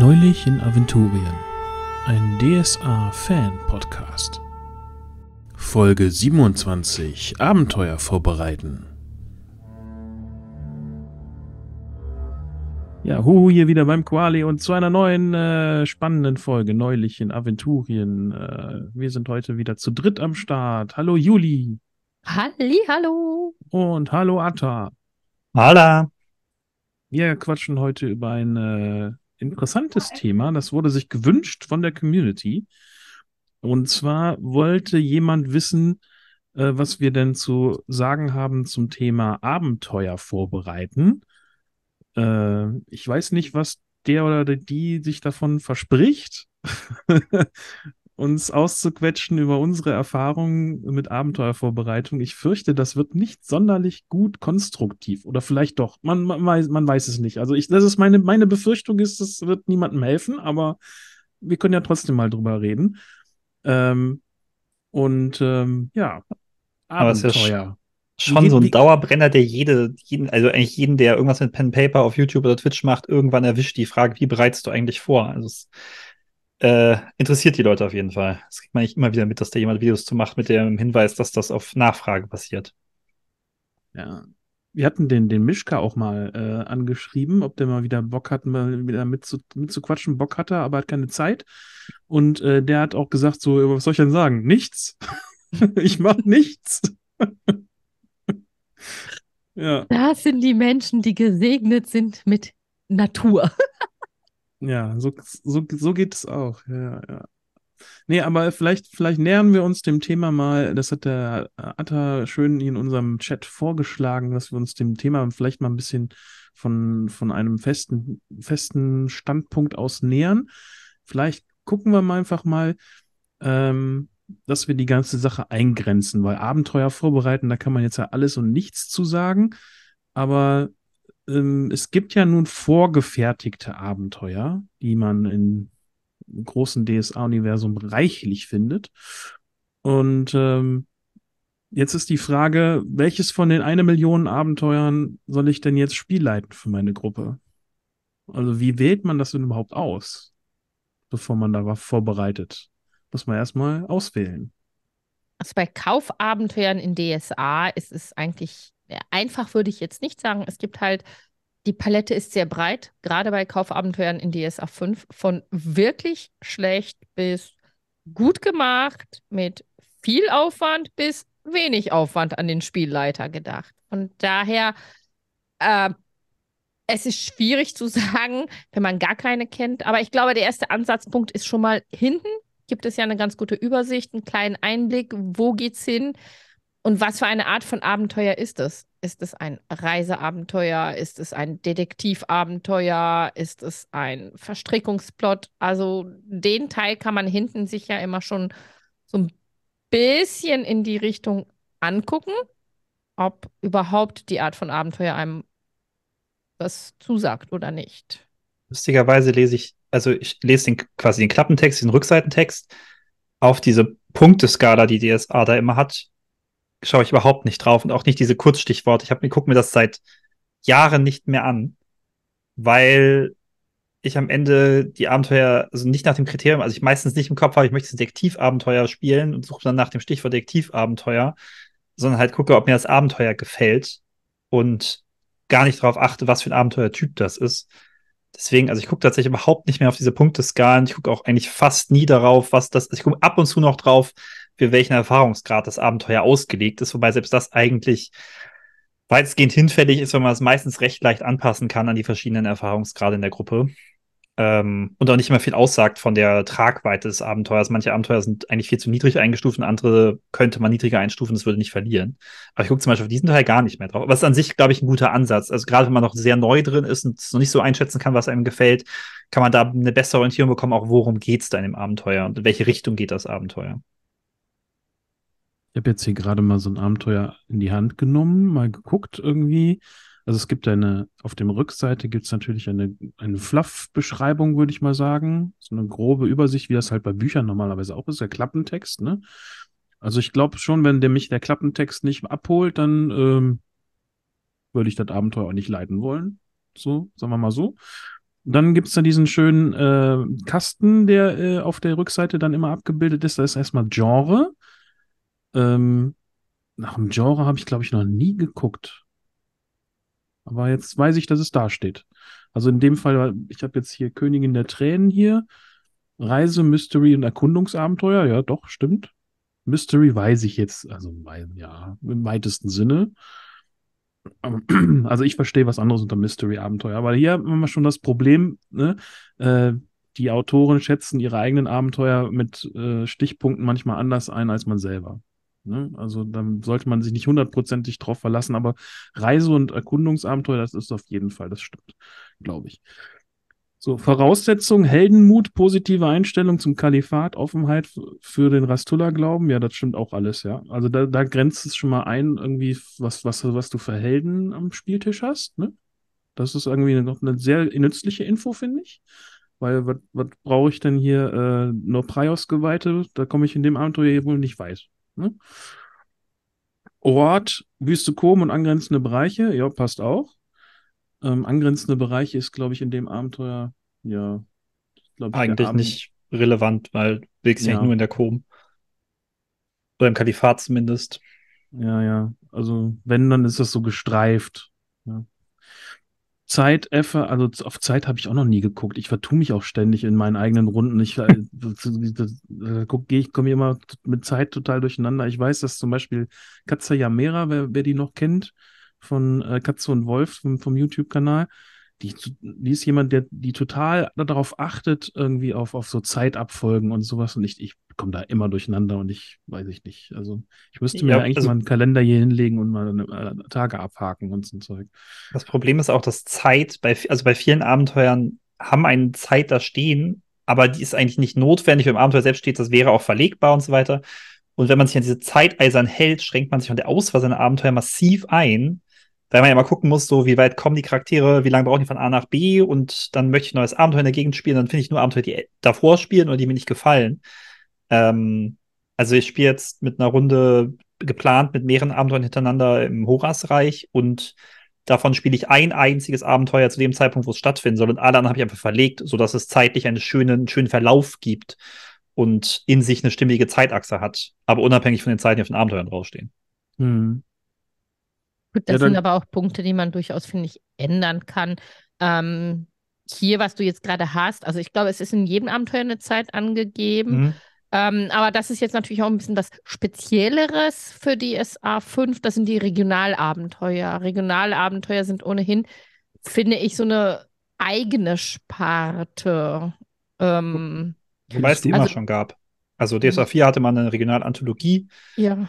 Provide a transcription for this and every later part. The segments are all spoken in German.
Neulich in Aventurien, ein DSA-Fan-Podcast. Folge 27: Abenteuer vorbereiten. Ja, Huhu hier wieder beim Quali und zu einer neuen äh, spannenden Folge neulich in Aventurien. Äh, wir sind heute wieder zu dritt am Start. Hallo Juli. Halli, hallo. Und hallo Atta. Hallo. Wir quatschen heute über ein äh, interessantes Thema, das wurde sich gewünscht von der Community. Und zwar wollte jemand wissen, äh, was wir denn zu sagen haben zum Thema Abenteuer vorbereiten. Äh, ich weiß nicht, was der oder die sich davon verspricht. uns auszuquetschen über unsere Erfahrungen mit Abenteuervorbereitung. Ich fürchte, das wird nicht sonderlich gut konstruktiv. Oder vielleicht doch. Man, man, weiß, man weiß es nicht. Also ich, das ist meine, meine Befürchtung ist, das wird niemandem helfen, aber wir können ja trotzdem mal drüber reden. Ähm, und ähm, ja, Abenteuer schon so ein Dauerbrenner, der jede, jeden, also eigentlich jeden, der irgendwas mit Pen Paper auf YouTube oder Twitch macht, irgendwann erwischt die Frage, wie bereitest du eigentlich vor? Also es äh, interessiert die Leute auf jeden Fall. Das kriegt man nicht immer wieder mit, dass da jemand Videos zu macht mit dem Hinweis, dass das auf Nachfrage passiert. Ja. Wir hatten den, den Mischka auch mal äh, angeschrieben, ob der mal wieder Bock hat, mal wieder mit zu, mit zu quatschen. Bock hat er, aber hat keine Zeit. Und äh, der hat auch gesagt: So, was soll ich denn sagen? Nichts. ich mach nichts. ja. Das sind die Menschen, die gesegnet sind mit Natur. Ja, so, so, so geht es auch. Ja, ja. Nee, aber vielleicht, vielleicht nähern wir uns dem Thema mal. Das hat der Atta schön in unserem Chat vorgeschlagen, dass wir uns dem Thema vielleicht mal ein bisschen von, von einem festen, festen Standpunkt aus nähern. Vielleicht gucken wir mal einfach mal, ähm, dass wir die ganze Sache eingrenzen, weil Abenteuer vorbereiten, da kann man jetzt ja alles und nichts zu sagen. Aber ähm, es gibt ja nun vorgefertigte Abenteuer, die man im großen DSA-Universum reichlich findet. Und ähm, jetzt ist die Frage, welches von den eine Million Abenteuern soll ich denn jetzt spielleiten für meine Gruppe? Also wie wählt man das denn überhaupt aus, bevor man da was vorbereitet? Muss man erstmal auswählen. Also bei Kaufabenteuern in DSA ist es eigentlich einfach würde ich jetzt nicht sagen. Es gibt halt, die Palette ist sehr breit, gerade bei Kaufabenteuern in DSA 5, von wirklich schlecht bis gut gemacht, mit viel Aufwand bis wenig Aufwand an den Spielleiter gedacht. Und daher, äh, es ist schwierig zu sagen, wenn man gar keine kennt. Aber ich glaube, der erste Ansatzpunkt ist schon mal hinten. Gibt es ja eine ganz gute Übersicht, einen kleinen Einblick, wo geht's hin und was für eine Art von Abenteuer ist es? Ist es ein Reiseabenteuer? Ist es ein Detektivabenteuer? Ist es ein Verstrickungsplot? Also den Teil kann man hinten sich ja immer schon so ein bisschen in die Richtung angucken, ob überhaupt die Art von Abenteuer einem was zusagt oder nicht. Lustigerweise lese ich, also ich lese den, quasi den Klappentext, den Rückseitentext auf diese Punkteskala, die DSA da immer hat, schaue ich überhaupt nicht drauf und auch nicht diese Kurzstichworte. Ich, hab, ich gucke mir das seit Jahren nicht mehr an, weil ich am Ende die Abenteuer, also nicht nach dem Kriterium, also ich meistens nicht im Kopf habe, ich möchte ein Detektivabenteuer spielen und suche dann nach dem Stichwort Detektivabenteuer, sondern halt gucke, ob mir das Abenteuer gefällt und gar nicht darauf achte, was für ein Abenteuertyp das ist. Deswegen, also ich gucke tatsächlich überhaupt nicht mehr auf diese Punkteskalen. Ich gucke auch eigentlich fast nie darauf, was das ist. Also ich gucke ab und zu noch drauf, für welchen Erfahrungsgrad das Abenteuer ausgelegt ist, wobei selbst das eigentlich weitestgehend hinfällig ist, wenn man es meistens recht leicht anpassen kann an die verschiedenen Erfahrungsgrade in der Gruppe. Ähm, und auch nicht immer viel aussagt von der Tragweite des Abenteuers. Manche Abenteuer sind eigentlich viel zu niedrig eingestuft und andere könnte man niedriger einstufen, das würde nicht verlieren. Aber ich gucke zum Beispiel auf diesen Teil gar nicht mehr drauf. Aber es ist an sich, glaube ich, ein guter Ansatz. Also gerade wenn man noch sehr neu drin ist und noch nicht so einschätzen kann, was einem gefällt, kann man da eine bessere Orientierung bekommen, auch worum geht es da in dem Abenteuer und in welche Richtung geht das Abenteuer. Ich habe jetzt hier gerade mal so ein Abenteuer in die Hand genommen, mal geguckt irgendwie. Also es gibt eine, auf dem Rückseite gibt es natürlich eine, eine Fluff-Beschreibung, würde ich mal sagen. So eine grobe Übersicht, wie das halt bei Büchern normalerweise auch ist, der Klappentext, ne? Also ich glaube schon, wenn der mich der Klappentext nicht abholt, dann ähm, würde ich das Abenteuer auch nicht leiten wollen. So, sagen wir mal so. Dann gibt es da diesen schönen äh, Kasten, der äh, auf der Rückseite dann immer abgebildet ist. Da ist erstmal Genre. Ähm, nach dem Genre habe ich, glaube ich, noch nie geguckt. Aber jetzt weiß ich, dass es da steht. Also in dem Fall, ich habe jetzt hier Königin der Tränen hier. Reise, Mystery und Erkundungsabenteuer, ja, doch, stimmt. Mystery weiß ich jetzt, also mein, ja, im weitesten Sinne. Also ich verstehe was anderes unter Mystery-Abenteuer. Aber hier haben wir schon das Problem, ne? Äh, die Autoren schätzen ihre eigenen Abenteuer mit äh, Stichpunkten manchmal anders ein als man selber. Ne? Also da sollte man sich nicht hundertprozentig drauf verlassen, aber Reise- und Erkundungsabenteuer, das ist auf jeden Fall, das stimmt, glaube ich. So, Voraussetzung, Heldenmut, positive Einstellung zum Kalifat, Offenheit für den Rastullah-Glauben, ja, das stimmt auch alles, ja. Also da, da grenzt es schon mal ein, irgendwie, was, was, was du für Helden am Spieltisch hast, ne? Das ist irgendwie noch eine, eine sehr nützliche Info, finde ich. Weil, was brauche ich denn hier? Äh, nur Prios-Geweihte, da komme ich in dem Abenteuer wohl nicht weit. Ne? Ort, Wüste Kom und angrenzende Bereiche, ja, passt auch. Ähm, angrenzende Bereiche ist, glaube ich, in dem Abenteuer, ja, glaub, eigentlich nicht relevant, weil du ja. nur in der Kom. Oder im Kalifat zumindest. Ja, ja. Also, wenn, dann ist das so gestreift. Ja. Zeit, Effe, also auf Zeit habe ich auch noch nie geguckt. Ich vertue mich auch ständig in meinen eigenen Runden. Ich, äh, äh, ich komme immer mit Zeit total durcheinander. Ich weiß, dass zum Beispiel Katze Yamera, wer, wer die noch kennt, von äh, Katze und Wolf vom, vom YouTube-Kanal, die, die ist jemand, der die total darauf achtet, irgendwie auf, auf so Zeitabfolgen und sowas. Und ich, ich komme da immer durcheinander und ich weiß ich nicht. Also ich müsste mir ja, eigentlich also, mal einen Kalender hier hinlegen und mal äh, Tage abhaken und so ein Zeug. Das Problem ist auch, dass Zeit, bei, also bei vielen Abenteuern haben einen Zeit da stehen, aber die ist eigentlich nicht notwendig. Beim Abenteuer selbst steht, das wäre auch verlegbar und so weiter. Und wenn man sich an diese Zeiteisern hält, schränkt man sich an der Auswahl seiner Abenteuer massiv ein weil man ja mal gucken muss, so wie weit kommen die Charaktere, wie lange brauchen die von A nach B und dann möchte ich ein neues Abenteuer in der Gegend spielen, dann finde ich nur Abenteuer, die davor spielen oder die mir nicht gefallen. Ähm, also ich spiele jetzt mit einer Runde geplant mit mehreren Abenteuern hintereinander im Horasreich und davon spiele ich ein einziges Abenteuer zu dem Zeitpunkt, wo es stattfinden soll und alle anderen habe ich einfach verlegt, sodass es zeitlich einen schönen, schönen Verlauf gibt und in sich eine stimmige Zeitachse hat, aber unabhängig von den Zeiten, die auf den Abenteuern draufstehen. Hm. Gut, das ja, sind aber auch Punkte, die man durchaus, finde ich, ändern kann. Ähm, hier, was du jetzt gerade hast, also ich glaube, es ist in jedem Abenteuer eine Zeit angegeben. Mhm. Ähm, aber das ist jetzt natürlich auch ein bisschen was Spezielleres für die SA5. Das sind die Regionalabenteuer. Regionalabenteuer sind ohnehin, finde ich, so eine eigene Sparte. Ähm, Wobei es die immer also schon gab. Also DSA 4 hatte man eine Regionalanthologie. Ja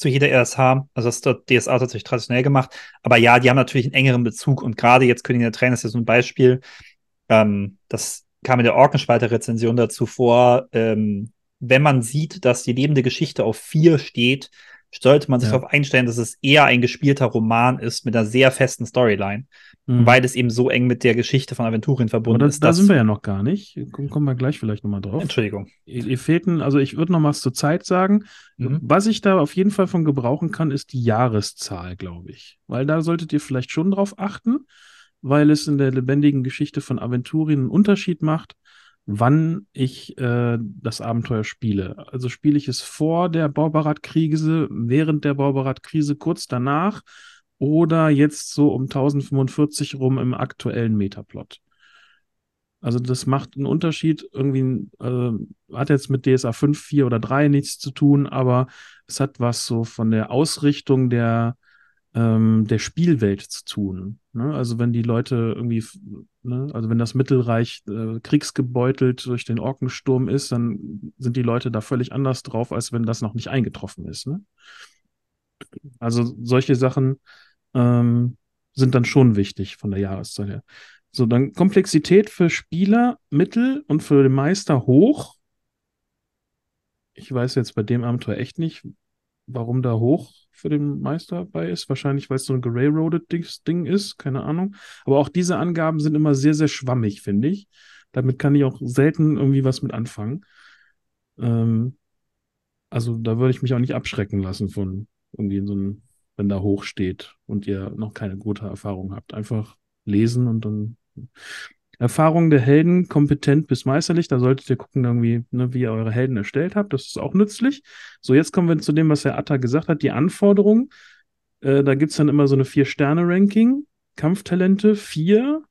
zu jeder RSH. E also das hat DSA e tatsächlich traditionell gemacht. Aber ja, die haben natürlich einen engeren Bezug und gerade jetzt Königin der Tränen ist ja so ein Beispiel. Ähm, das kam in der Orkenspalter-Rezension dazu vor. Ähm, wenn man sieht, dass die lebende Geschichte auf vier steht, sollte man sich ja. darauf einstellen, dass es eher ein gespielter Roman ist mit einer sehr festen Storyline. Mhm. Weil es eben so eng mit der Geschichte von Aventurien verbunden das, ist. Da sind wir ja noch gar nicht. Kommen wir gleich vielleicht nochmal drauf. Entschuldigung. Ihr fehlten, also ich würde noch was zur Zeit sagen. Mhm. Was ich da auf jeden Fall von gebrauchen kann, ist die Jahreszahl, glaube ich. Weil da solltet ihr vielleicht schon drauf achten, weil es in der lebendigen Geschichte von Aventurien einen Unterschied macht, wann ich äh, das Abenteuer spiele. Also spiele ich es vor der Barbarat-Krise, während der Barbarat-Krise, kurz danach oder jetzt so um 1045 rum im aktuellen Metaplot. Also das macht einen Unterschied. Irgendwie äh, hat jetzt mit DSA 5, 4 oder 3 nichts zu tun, aber es hat was so von der Ausrichtung der, ähm, der Spielwelt zu tun. Ne? Also wenn die Leute irgendwie, ne? also wenn das Mittelreich äh, kriegsgebeutelt durch den Orkensturm ist, dann sind die Leute da völlig anders drauf, als wenn das noch nicht eingetroffen ist. Ne? Also solche Sachen ähm, sind dann schon wichtig von der Jahreszeit her. So, dann Komplexität für Spieler mittel und für den Meister hoch. Ich weiß jetzt bei dem Abenteuer echt nicht, warum da hoch für den Meister bei ist. Wahrscheinlich, weil es so ein gerailroaded Ding ist, keine Ahnung. Aber auch diese Angaben sind immer sehr, sehr schwammig, finde ich. Damit kann ich auch selten irgendwie was mit anfangen. Ähm, also da würde ich mich auch nicht abschrecken lassen von irgendwie so einem wenn da hoch steht und ihr noch keine gute Erfahrung habt. Einfach lesen und dann Erfahrung der Helden, kompetent bis meisterlich. Da solltet ihr gucken, irgendwie, ne, wie ihr eure Helden erstellt habt. Das ist auch nützlich. So, jetzt kommen wir zu dem, was Herr Atta gesagt hat, die Anforderungen. Äh, da gibt es dann immer so eine Vier-Sterne-Ranking. Kampftalente vier,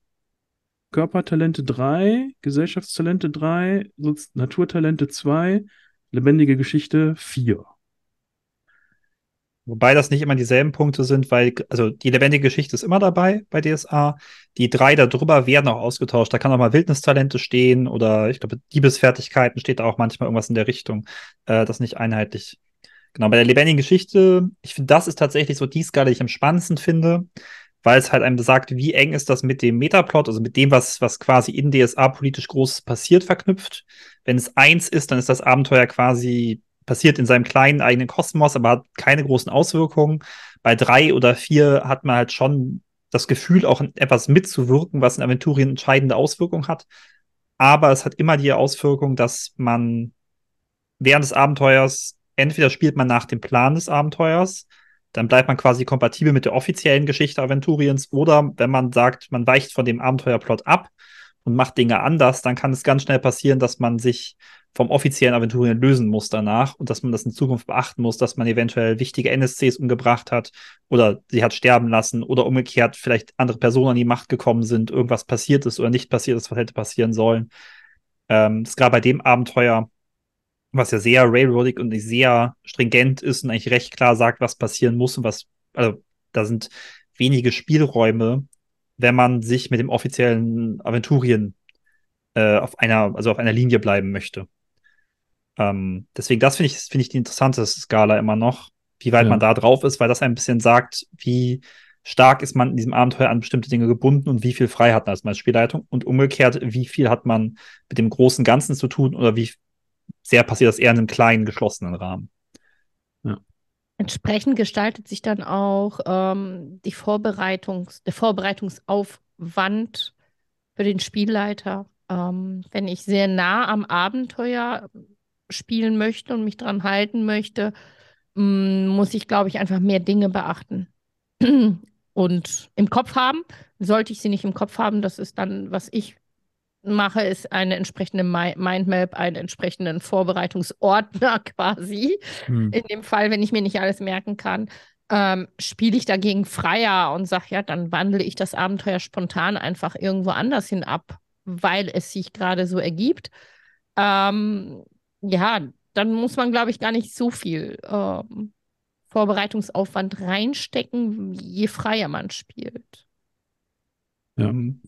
Körpertalente drei, Gesellschaftstalente drei, Naturtalente zwei, lebendige Geschichte vier. Wobei das nicht immer dieselben Punkte sind, weil, also die lebendige Geschichte ist immer dabei bei DSA. Die drei darüber werden auch ausgetauscht. Da kann auch mal Wildnistalente stehen oder ich glaube, Diebesfertigkeiten steht da auch manchmal irgendwas in der Richtung. Äh, das nicht einheitlich. Genau, bei der lebendigen Geschichte, ich finde, das ist tatsächlich so die Skala, die ich am spannendsten finde, weil es halt einem sagt, wie eng ist das mit dem Metaplot, also mit dem, was, was quasi in DSA politisch groß passiert, verknüpft. Wenn es eins ist, dann ist das Abenteuer quasi passiert in seinem kleinen eigenen Kosmos, aber hat keine großen Auswirkungen. Bei drei oder vier hat man halt schon das Gefühl, auch etwas mitzuwirken, was in Aventurien entscheidende Auswirkungen hat. Aber es hat immer die Auswirkung, dass man während des Abenteuers entweder spielt man nach dem Plan des Abenteuers, dann bleibt man quasi kompatibel mit der offiziellen Geschichte Aventuriens, oder wenn man sagt, man weicht von dem Abenteuerplot ab, und macht Dinge anders, dann kann es ganz schnell passieren, dass man sich vom offiziellen Aventurien lösen muss danach und dass man das in Zukunft beachten muss, dass man eventuell wichtige NSCs umgebracht hat oder sie hat sterben lassen oder umgekehrt vielleicht andere Personen an die Macht gekommen sind, irgendwas passiert ist oder nicht passiert ist, was hätte passieren sollen. Ähm, gab bei dem Abenteuer, was ja sehr railroadig und sehr stringent ist und eigentlich recht klar sagt, was passieren muss und was, also da sind wenige Spielräume, wenn man sich mit dem offiziellen Aventurien äh, auf einer, also auf einer Linie bleiben möchte. Ähm, deswegen, das finde ich, finde ich die interessante Skala immer noch, wie weit ja. man da drauf ist, weil das ein bisschen sagt, wie stark ist man in diesem Abenteuer an bestimmte Dinge gebunden und wie viel Freiheit hat man als Spielleitung und umgekehrt, wie viel hat man mit dem großen Ganzen zu tun oder wie sehr passiert das eher in einem kleinen, geschlossenen Rahmen. Entsprechend gestaltet sich dann auch ähm, die Vorbereitungs-, der Vorbereitungsaufwand für den Spielleiter. Ähm, wenn ich sehr nah am Abenteuer spielen möchte und mich dran halten möchte, mm, muss ich, glaube ich, einfach mehr Dinge beachten und im Kopf haben. Sollte ich sie nicht im Kopf haben, das ist dann, was ich mache, ist eine entsprechende Mindmap, einen entsprechenden Vorbereitungsordner quasi. Hm. In dem Fall, wenn ich mir nicht alles merken kann, ähm, spiele ich dagegen freier und sage, ja, dann wandle ich das Abenteuer spontan einfach irgendwo anders hin ab, weil es sich gerade so ergibt. Ähm, ja, dann muss man, glaube ich, gar nicht so viel ähm, Vorbereitungsaufwand reinstecken, je freier man spielt. Ja. Mhm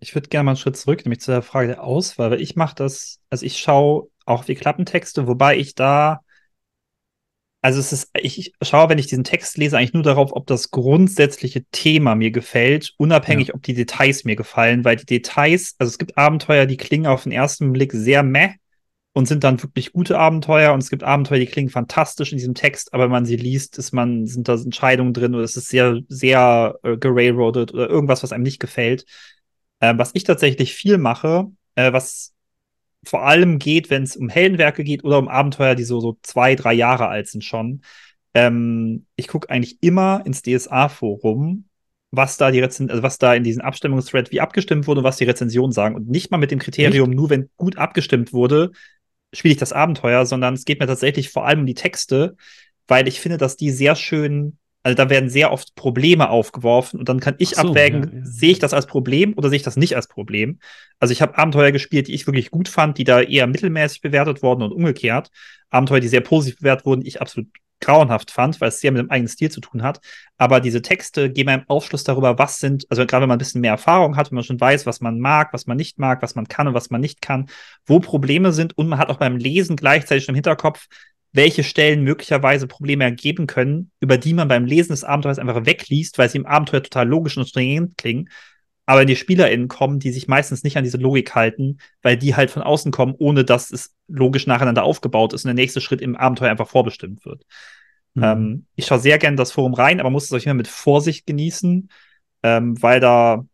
ich würde gerne mal einen Schritt zurück, nämlich zu der Frage der Auswahl, weil ich mache das, also ich schaue auch wie Klappentexte, wobei ich da, also es ist, ich schaue, wenn ich diesen Text lese, eigentlich nur darauf, ob das grundsätzliche Thema mir gefällt, unabhängig, ja. ob die Details mir gefallen, weil die Details, also es gibt Abenteuer, die klingen auf den ersten Blick sehr meh und sind dann wirklich gute Abenteuer und es gibt Abenteuer, die klingen fantastisch in diesem Text, aber wenn man sie liest, ist man, sind da Entscheidungen drin oder es ist sehr, sehr äh, gerailroadet oder irgendwas, was einem nicht gefällt. Äh, was ich tatsächlich viel mache, äh, was vor allem geht, wenn es um Heldenwerke geht oder um Abenteuer, die so, so zwei, drei Jahre alt sind schon. Ähm, ich gucke eigentlich immer ins DSA-Forum, was da die Rezen also was da in diesen Abstimmungsthread wie abgestimmt wurde und was die Rezensionen sagen. Und nicht mal mit dem Kriterium, Echt? nur wenn gut abgestimmt wurde, spiele ich das Abenteuer, sondern es geht mir tatsächlich vor allem um die Texte, weil ich finde, dass die sehr schön also da werden sehr oft Probleme aufgeworfen und dann kann ich so, abwägen, ja, ja. sehe ich das als Problem oder sehe ich das nicht als Problem. Also ich habe Abenteuer gespielt, die ich wirklich gut fand, die da eher mittelmäßig bewertet wurden und umgekehrt. Abenteuer, die sehr positiv bewertet wurden, die ich absolut grauenhaft fand, weil es sehr mit dem eigenen Stil zu tun hat. Aber diese Texte geben einem Aufschluss darüber, was sind, also gerade wenn man ein bisschen mehr Erfahrung hat, wenn man schon weiß, was man mag, was man nicht mag, was man kann und was man nicht kann, wo Probleme sind und man hat auch beim Lesen gleichzeitig schon im Hinterkopf, welche Stellen möglicherweise Probleme ergeben können, über die man beim Lesen des Abenteuers einfach wegliest, weil sie im Abenteuer total logisch und stringent klingen, aber die SpielerInnen kommen, die sich meistens nicht an diese Logik halten, weil die halt von außen kommen, ohne dass es logisch nacheinander aufgebaut ist und der nächste Schritt im Abenteuer einfach vorbestimmt wird. Mhm. Ähm, ich schaue sehr gerne das Forum rein, aber muss es euch immer mit Vorsicht genießen, ähm, weil da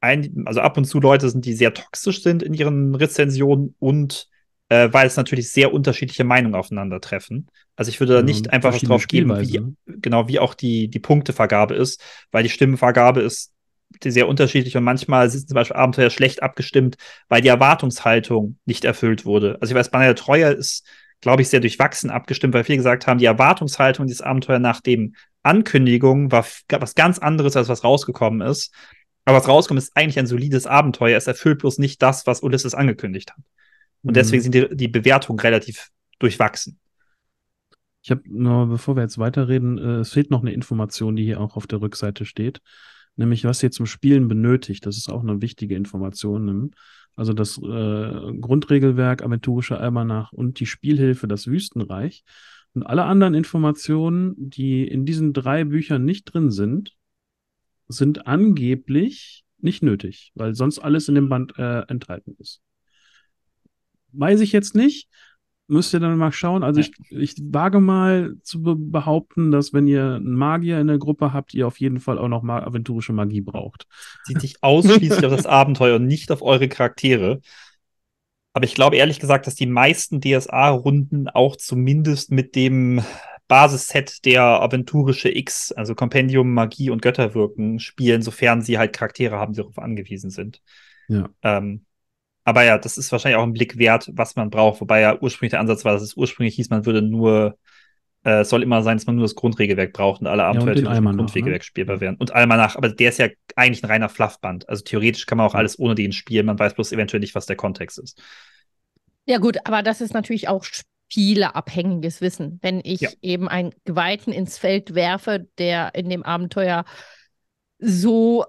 ein, also ab und zu Leute sind, die sehr toxisch sind in ihren Rezensionen und äh, weil es natürlich sehr unterschiedliche Meinungen aufeinandertreffen. Also ich würde da mhm, nicht ja, einfach was drauf geben, wie, genau wie auch die, die Punktevergabe ist, weil die Stimmenvergabe ist sehr unterschiedlich und manchmal sind zum Beispiel Abenteuer schlecht abgestimmt, weil die Erwartungshaltung nicht erfüllt wurde. Also ich weiß, Banner der Treue ist, glaube ich, sehr durchwachsen abgestimmt, weil viele gesagt haben, die Erwartungshaltung dieses Abenteuer nach dem Ankündigung war was ganz anderes, als was rausgekommen ist. Aber was rauskommt, ist eigentlich ein solides Abenteuer. Es erfüllt bloß nicht das, was Ulysses angekündigt hat. Und deswegen mhm. sind die, die Bewertungen relativ durchwachsen. Ich habe, bevor wir jetzt weiterreden, äh, es fehlt noch eine Information, die hier auch auf der Rückseite steht, nämlich was ihr zum Spielen benötigt. Das ist auch eine wichtige Information. Ne? Also das äh, Grundregelwerk, Aventurische Almanach und die Spielhilfe, das Wüstenreich. Und alle anderen Informationen, die in diesen drei Büchern nicht drin sind, sind angeblich nicht nötig, weil sonst alles in dem Band äh, enthalten ist weiß ich jetzt nicht. Müsst ihr dann mal schauen. Also ja. ich, ich wage mal zu behaupten, dass wenn ihr einen Magier in der Gruppe habt, ihr auf jeden Fall auch noch mal aventurische Magie braucht. Sieht sich ausschließlich auf das Abenteuer und nicht auf eure Charaktere. Aber ich glaube ehrlich gesagt, dass die meisten DSA-Runden auch zumindest mit dem Basisset der aventurische X, also Kompendium, Magie und Götterwirken spielen, sofern sie halt Charaktere haben, die darauf angewiesen sind. Ja. Ähm, aber ja, das ist wahrscheinlich auch ein Blick wert, was man braucht. Wobei ja ursprünglich der Ansatz war, dass es ursprünglich hieß, man würde nur, äh, soll immer sein, dass man nur das Grundregelwerk braucht und alle Abenteuer ja, und ne? Grundregelwerk ne? spielbar werden. Und einmal nach, aber der ist ja eigentlich ein reiner Fluffband. Also theoretisch kann man auch alles ohne den spielen, man weiß bloß eventuell nicht, was der Kontext ist. Ja, gut, aber das ist natürlich auch spieleabhängiges Wissen. Wenn ich ja. eben einen Geweihten ins Feld werfe, der in dem Abenteuer so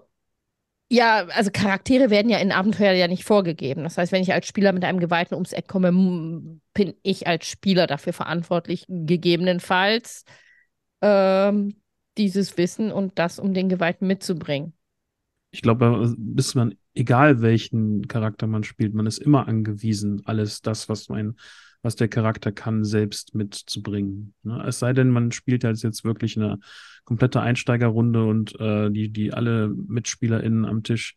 ja, also Charaktere werden ja in Abenteuer ja nicht vorgegeben. Das heißt, wenn ich als Spieler mit einem Gewalten ums Eck komme, bin ich als Spieler dafür verantwortlich, gegebenenfalls ähm, dieses Wissen und das, um den Gewalten mitzubringen. Ich glaube, bis man, egal welchen Charakter man spielt, man ist immer angewiesen, alles das, was man was der Charakter kann, selbst mitzubringen. Ne? Es sei denn, man spielt halt jetzt wirklich eine komplette Einsteigerrunde und äh, die, die alle MitspielerInnen am Tisch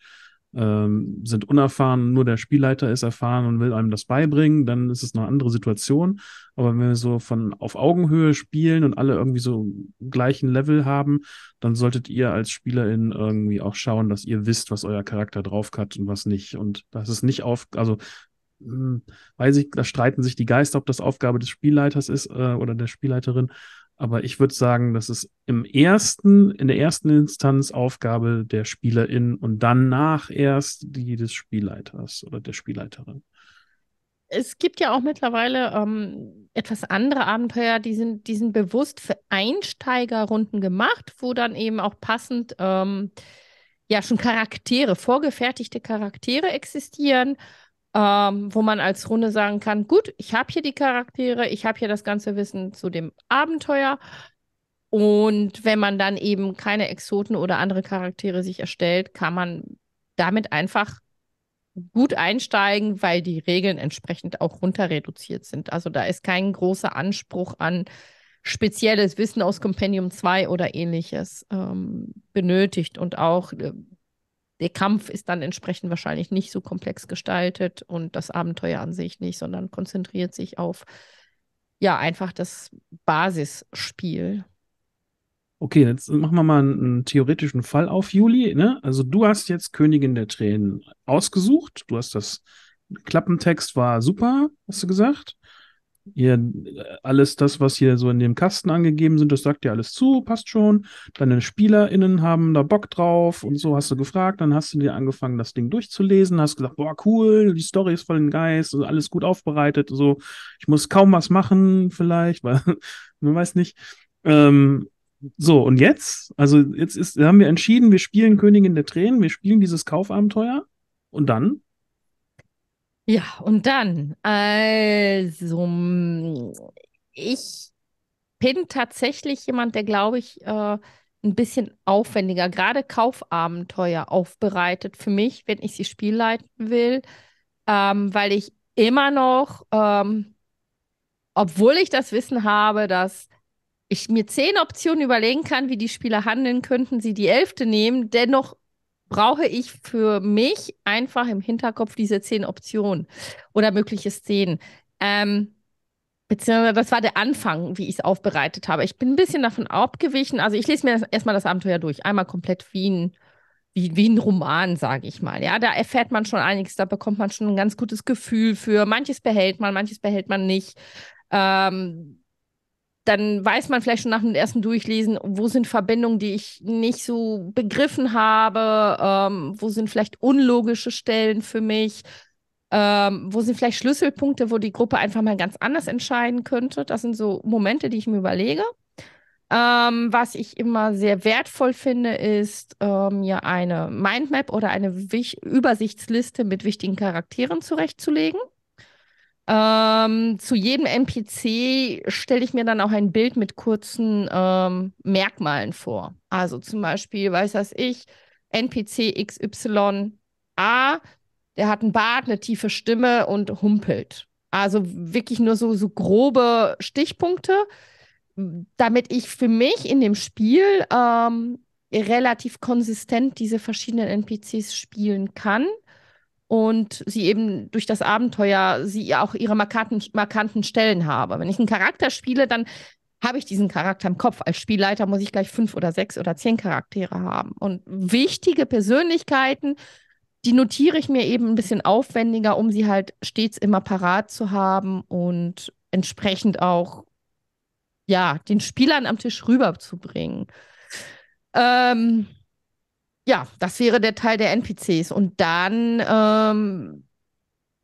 ähm, sind unerfahren, nur der Spielleiter ist erfahren und will einem das beibringen, dann ist es eine andere Situation. Aber wenn wir so von auf Augenhöhe spielen und alle irgendwie so gleichen Level haben, dann solltet ihr als Spielerin irgendwie auch schauen, dass ihr wisst, was euer Charakter drauf hat und was nicht. Und das ist nicht auf, also hm, weiß ich, da streiten sich die Geister, ob das Aufgabe des Spielleiters ist äh, oder der Spielleiterin. Aber ich würde sagen, das ist im ersten, in der ersten Instanz Aufgabe der SpielerInnen und danach erst die des Spielleiters oder der Spielleiterin. Es gibt ja auch mittlerweile ähm, etwas andere Abenteuer, die sind, die sind bewusst für Einsteigerrunden gemacht, wo dann eben auch passend ähm, ja schon Charaktere, vorgefertigte Charaktere existieren ähm, wo man als Runde sagen kann, gut, ich habe hier die Charaktere, ich habe hier das ganze Wissen zu dem Abenteuer. Und wenn man dann eben keine Exoten oder andere Charaktere sich erstellt, kann man damit einfach gut einsteigen, weil die Regeln entsprechend auch runterreduziert sind. Also da ist kein großer Anspruch an spezielles Wissen aus Compendium 2 oder ähnliches ähm, benötigt. Und auch äh, der Kampf ist dann entsprechend wahrscheinlich nicht so komplex gestaltet und das Abenteuer an sich nicht, sondern konzentriert sich auf ja einfach das Basisspiel. Okay, jetzt machen wir mal einen, einen theoretischen Fall auf, Juli. Ne? Also du hast jetzt Königin der Tränen ausgesucht. Du hast das Klappentext war super, hast du gesagt ihr alles das, was hier so in dem Kasten angegeben sind, das sagt dir alles zu, passt schon. Deine SpielerInnen haben da Bock drauf und so hast du gefragt, dann hast du dir angefangen, das Ding durchzulesen, hast gesagt, boah, cool, die Story ist voll im Geist, also alles gut aufbereitet, so, ich muss kaum was machen, vielleicht, weil man weiß nicht. Ähm, so, und jetzt, also jetzt ist, haben wir entschieden, wir spielen Königin der Tränen, wir spielen dieses Kaufabenteuer und dann ja, und dann, also, ich bin tatsächlich jemand, der, glaube ich, äh, ein bisschen aufwendiger, gerade Kaufabenteuer aufbereitet für mich, wenn ich sie spielleiten will, ähm, weil ich immer noch, ähm, obwohl ich das Wissen habe, dass ich mir zehn Optionen überlegen kann, wie die Spieler handeln, könnten sie die elfte nehmen, dennoch brauche ich für mich einfach im Hinterkopf diese zehn Optionen oder mögliche Szenen. Ähm, beziehungsweise das war der Anfang, wie ich es aufbereitet habe. Ich bin ein bisschen davon abgewichen. Also ich lese mir erstmal das Abenteuer durch. Einmal komplett wie ein, wie, wie ein Roman, sage ich mal. Ja, da erfährt man schon einiges, da bekommt man schon ein ganz gutes Gefühl für. Manches behält man, manches behält man nicht. Ähm, dann weiß man vielleicht schon nach dem ersten Durchlesen, wo sind Verbindungen, die ich nicht so begriffen habe, ähm, wo sind vielleicht unlogische Stellen für mich, ähm, wo sind vielleicht Schlüsselpunkte, wo die Gruppe einfach mal ganz anders entscheiden könnte. Das sind so Momente, die ich mir überlege. Ähm, was ich immer sehr wertvoll finde, ist mir ähm, eine Mindmap oder eine Wich Übersichtsliste mit wichtigen Charakteren zurechtzulegen. Ähm, zu jedem NPC stelle ich mir dann auch ein Bild mit kurzen ähm, Merkmalen vor. Also zum Beispiel, weiß das ich, NPC XYA, der hat einen Bart, eine tiefe Stimme und humpelt. Also wirklich nur so, so grobe Stichpunkte, damit ich für mich in dem Spiel ähm, relativ konsistent diese verschiedenen NPCs spielen kann und sie eben durch das Abenteuer sie auch ihre markanten, markanten Stellen habe. Wenn ich einen Charakter spiele, dann habe ich diesen Charakter im Kopf. Als Spielleiter muss ich gleich fünf oder sechs oder zehn Charaktere haben. Und wichtige Persönlichkeiten, die notiere ich mir eben ein bisschen aufwendiger, um sie halt stets immer parat zu haben und entsprechend auch ja, den Spielern am Tisch rüberzubringen. Ähm, ja, das wäre der Teil der NPCs. Und dann ähm,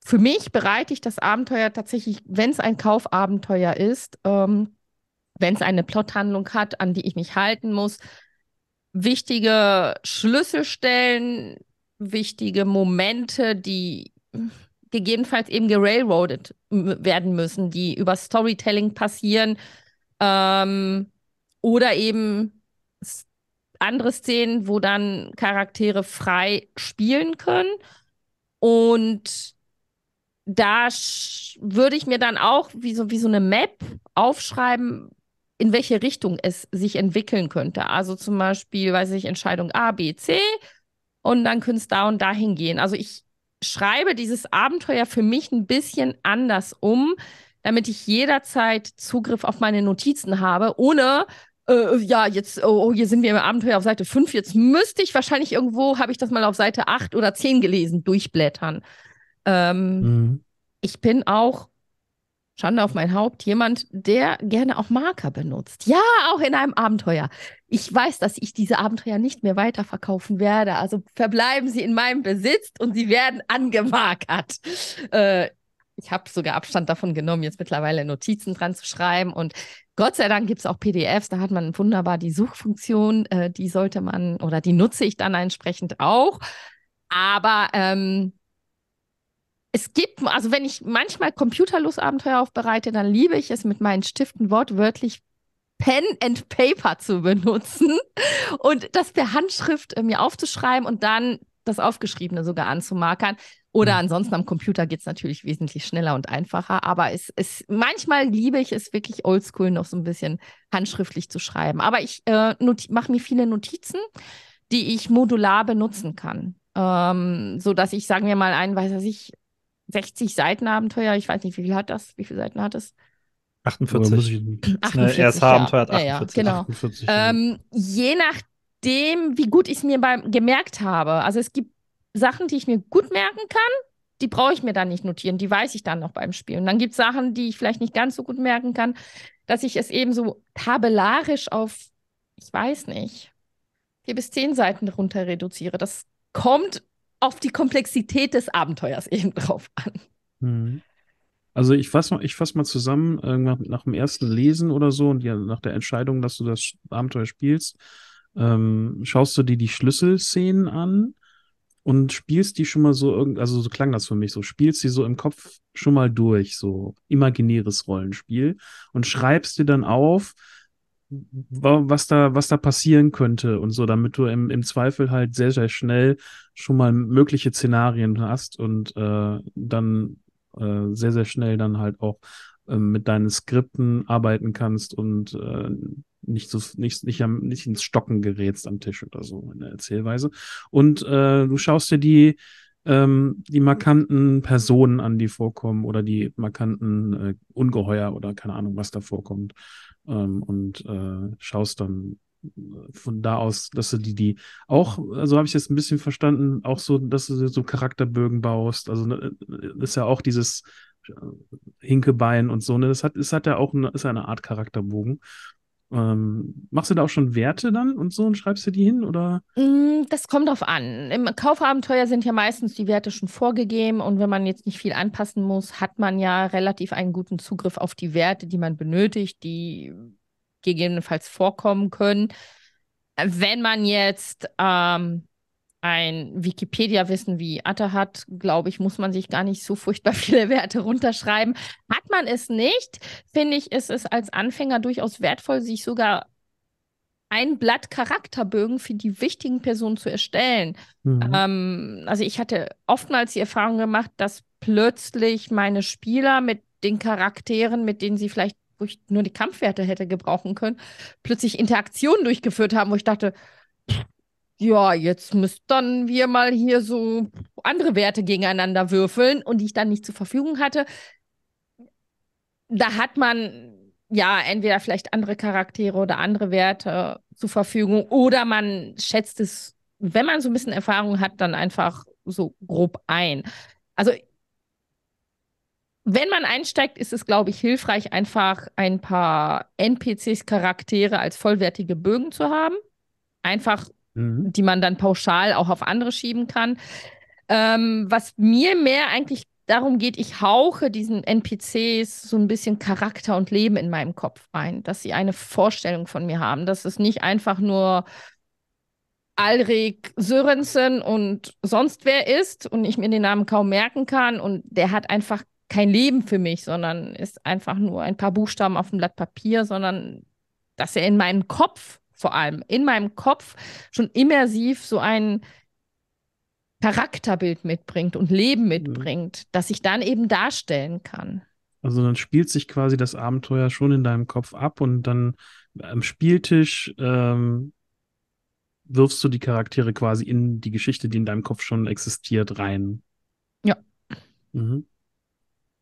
für mich bereite ich das Abenteuer tatsächlich, wenn es ein Kaufabenteuer ist, ähm, wenn es eine Plothandlung hat, an die ich mich halten muss, wichtige Schlüsselstellen, wichtige Momente, die gegebenenfalls eben gerailroadet werden müssen, die über Storytelling passieren ähm, oder eben andere Szenen, wo dann Charaktere frei spielen können. Und da würde ich mir dann auch wie so, wie so eine Map aufschreiben, in welche Richtung es sich entwickeln könnte. Also zum Beispiel, weiß ich, Entscheidung A, B, C und dann könnte es da und dahin gehen. Also ich schreibe dieses Abenteuer für mich ein bisschen anders um, damit ich jederzeit Zugriff auf meine Notizen habe, ohne äh, äh, ja, jetzt, oh, oh, hier sind wir im Abenteuer auf Seite 5, jetzt müsste ich wahrscheinlich irgendwo, habe ich das mal auf Seite 8 oder 10 gelesen, durchblättern. Ähm, mhm. Ich bin auch, Schande auf mein Haupt, jemand, der gerne auch Marker benutzt. Ja, auch in einem Abenteuer. Ich weiß, dass ich diese Abenteuer nicht mehr weiterverkaufen werde. Also verbleiben sie in meinem Besitz und sie werden angemarkert. Äh, ich habe sogar Abstand davon genommen, jetzt mittlerweile Notizen dran zu schreiben und Gott sei Dank gibt es auch PDFs, da hat man wunderbar die Suchfunktion, äh, die sollte man oder die nutze ich dann entsprechend auch. Aber ähm, es gibt, also wenn ich manchmal computerlos Abenteuer aufbereite, dann liebe ich es mit meinen Stiften wortwörtlich Pen and Paper zu benutzen und das per Handschrift äh, mir aufzuschreiben und dann das Aufgeschriebene sogar anzumarkern. Oder mhm. ansonsten am Computer geht es natürlich wesentlich schneller und einfacher. Aber es ist manchmal liebe ich es wirklich oldschool noch so ein bisschen handschriftlich zu schreiben. Aber ich äh, mache mir viele Notizen, die ich modular benutzen kann. Ähm, so dass ich, sagen wir mal, ein, weiß ich, 60 Seiten Abenteuer, ich weiß nicht, wie viel hat das? Wie viele Seiten hat es? 48. 48 erst haben, 48. genau. Ähm, je nachdem, wie gut ich es mir beim, gemerkt habe. Also es gibt Sachen, die ich mir gut merken kann, die brauche ich mir dann nicht notieren, die weiß ich dann noch beim Spiel. Und dann gibt es Sachen, die ich vielleicht nicht ganz so gut merken kann, dass ich es eben so tabellarisch auf, ich weiß nicht, vier bis zehn Seiten runter reduziere. Das kommt auf die Komplexität des Abenteuers eben drauf an. Hm. Also ich fasse mal, fass mal zusammen, nach, nach dem ersten Lesen oder so und ja, nach der Entscheidung, dass du das Abenteuer spielst, ähm, schaust du dir die Schlüsselszenen an und spielst die schon mal so irgendwie, also so klang das für mich so, spielst die so im Kopf schon mal durch, so imaginäres Rollenspiel und schreibst dir dann auf, was da, was da passieren könnte und so, damit du im, im Zweifel halt sehr, sehr schnell schon mal mögliche Szenarien hast und äh, dann äh, sehr, sehr schnell dann halt auch äh, mit deinen Skripten arbeiten kannst und äh, nicht, so, nicht, nicht, am, nicht ins Stocken gerätst am Tisch oder so in der Erzählweise. Und äh, du schaust dir die, ähm, die markanten Personen an, die vorkommen oder die markanten äh, Ungeheuer oder keine Ahnung, was da vorkommt. Ähm, und äh, schaust dann äh, von da aus, dass du die, die auch, also habe ich jetzt ein bisschen verstanden, auch so, dass du so Charakterbögen baust. Also ne, äh, ist ja auch dieses äh, Hinkebein und so, ne? Das hat, ist hat ja auch eine, ist eine Art Charakterbogen. Ähm, machst du da auch schon Werte dann und so und schreibst du die hin oder? Mm, das kommt drauf an. Im Kaufabenteuer sind ja meistens die Werte schon vorgegeben und wenn man jetzt nicht viel anpassen muss, hat man ja relativ einen guten Zugriff auf die Werte, die man benötigt, die gegebenenfalls vorkommen können. Wenn man jetzt ähm, ein Wikipedia-Wissen wie Atta hat, glaube ich, muss man sich gar nicht so furchtbar viele Werte runterschreiben. Hat man es nicht, finde ich, ist es als Anfänger durchaus wertvoll, sich sogar ein Blatt Charakterbögen für die wichtigen Personen zu erstellen. Mhm. Ähm, also ich hatte oftmals die Erfahrung gemacht, dass plötzlich meine Spieler mit den Charakteren, mit denen sie vielleicht wo ich nur die Kampfwerte hätte gebrauchen können, plötzlich Interaktionen durchgeführt haben, wo ich dachte, ja, jetzt müssten wir mal hier so andere Werte gegeneinander würfeln und die ich dann nicht zur Verfügung hatte. Da hat man ja entweder vielleicht andere Charaktere oder andere Werte zur Verfügung oder man schätzt es, wenn man so ein bisschen Erfahrung hat, dann einfach so grob ein. Also wenn man einsteigt, ist es, glaube ich, hilfreich, einfach ein paar NPCs, Charaktere als vollwertige Bögen zu haben. Einfach mhm. die man dann pauschal auch auf andere schieben kann. Ähm, was mir mehr eigentlich darum geht, ich hauche diesen NPCs so ein bisschen Charakter und Leben in meinem Kopf ein, dass sie eine Vorstellung von mir haben, dass es nicht einfach nur Alrik Sörensen und sonst wer ist und ich mir den Namen kaum merken kann und der hat einfach kein Leben für mich, sondern ist einfach nur ein paar Buchstaben auf dem Blatt Papier, sondern dass er in meinem Kopf vor allem in meinem Kopf schon immersiv so ein Charakterbild mitbringt und Leben mhm. mitbringt, mhm. dass ich dann eben darstellen kann. Also dann spielt sich quasi das Abenteuer schon in deinem Kopf ab und dann am Spieltisch ähm, wirfst du die Charaktere quasi in die Geschichte, die in deinem Kopf schon existiert, rein. Ja. Mhm.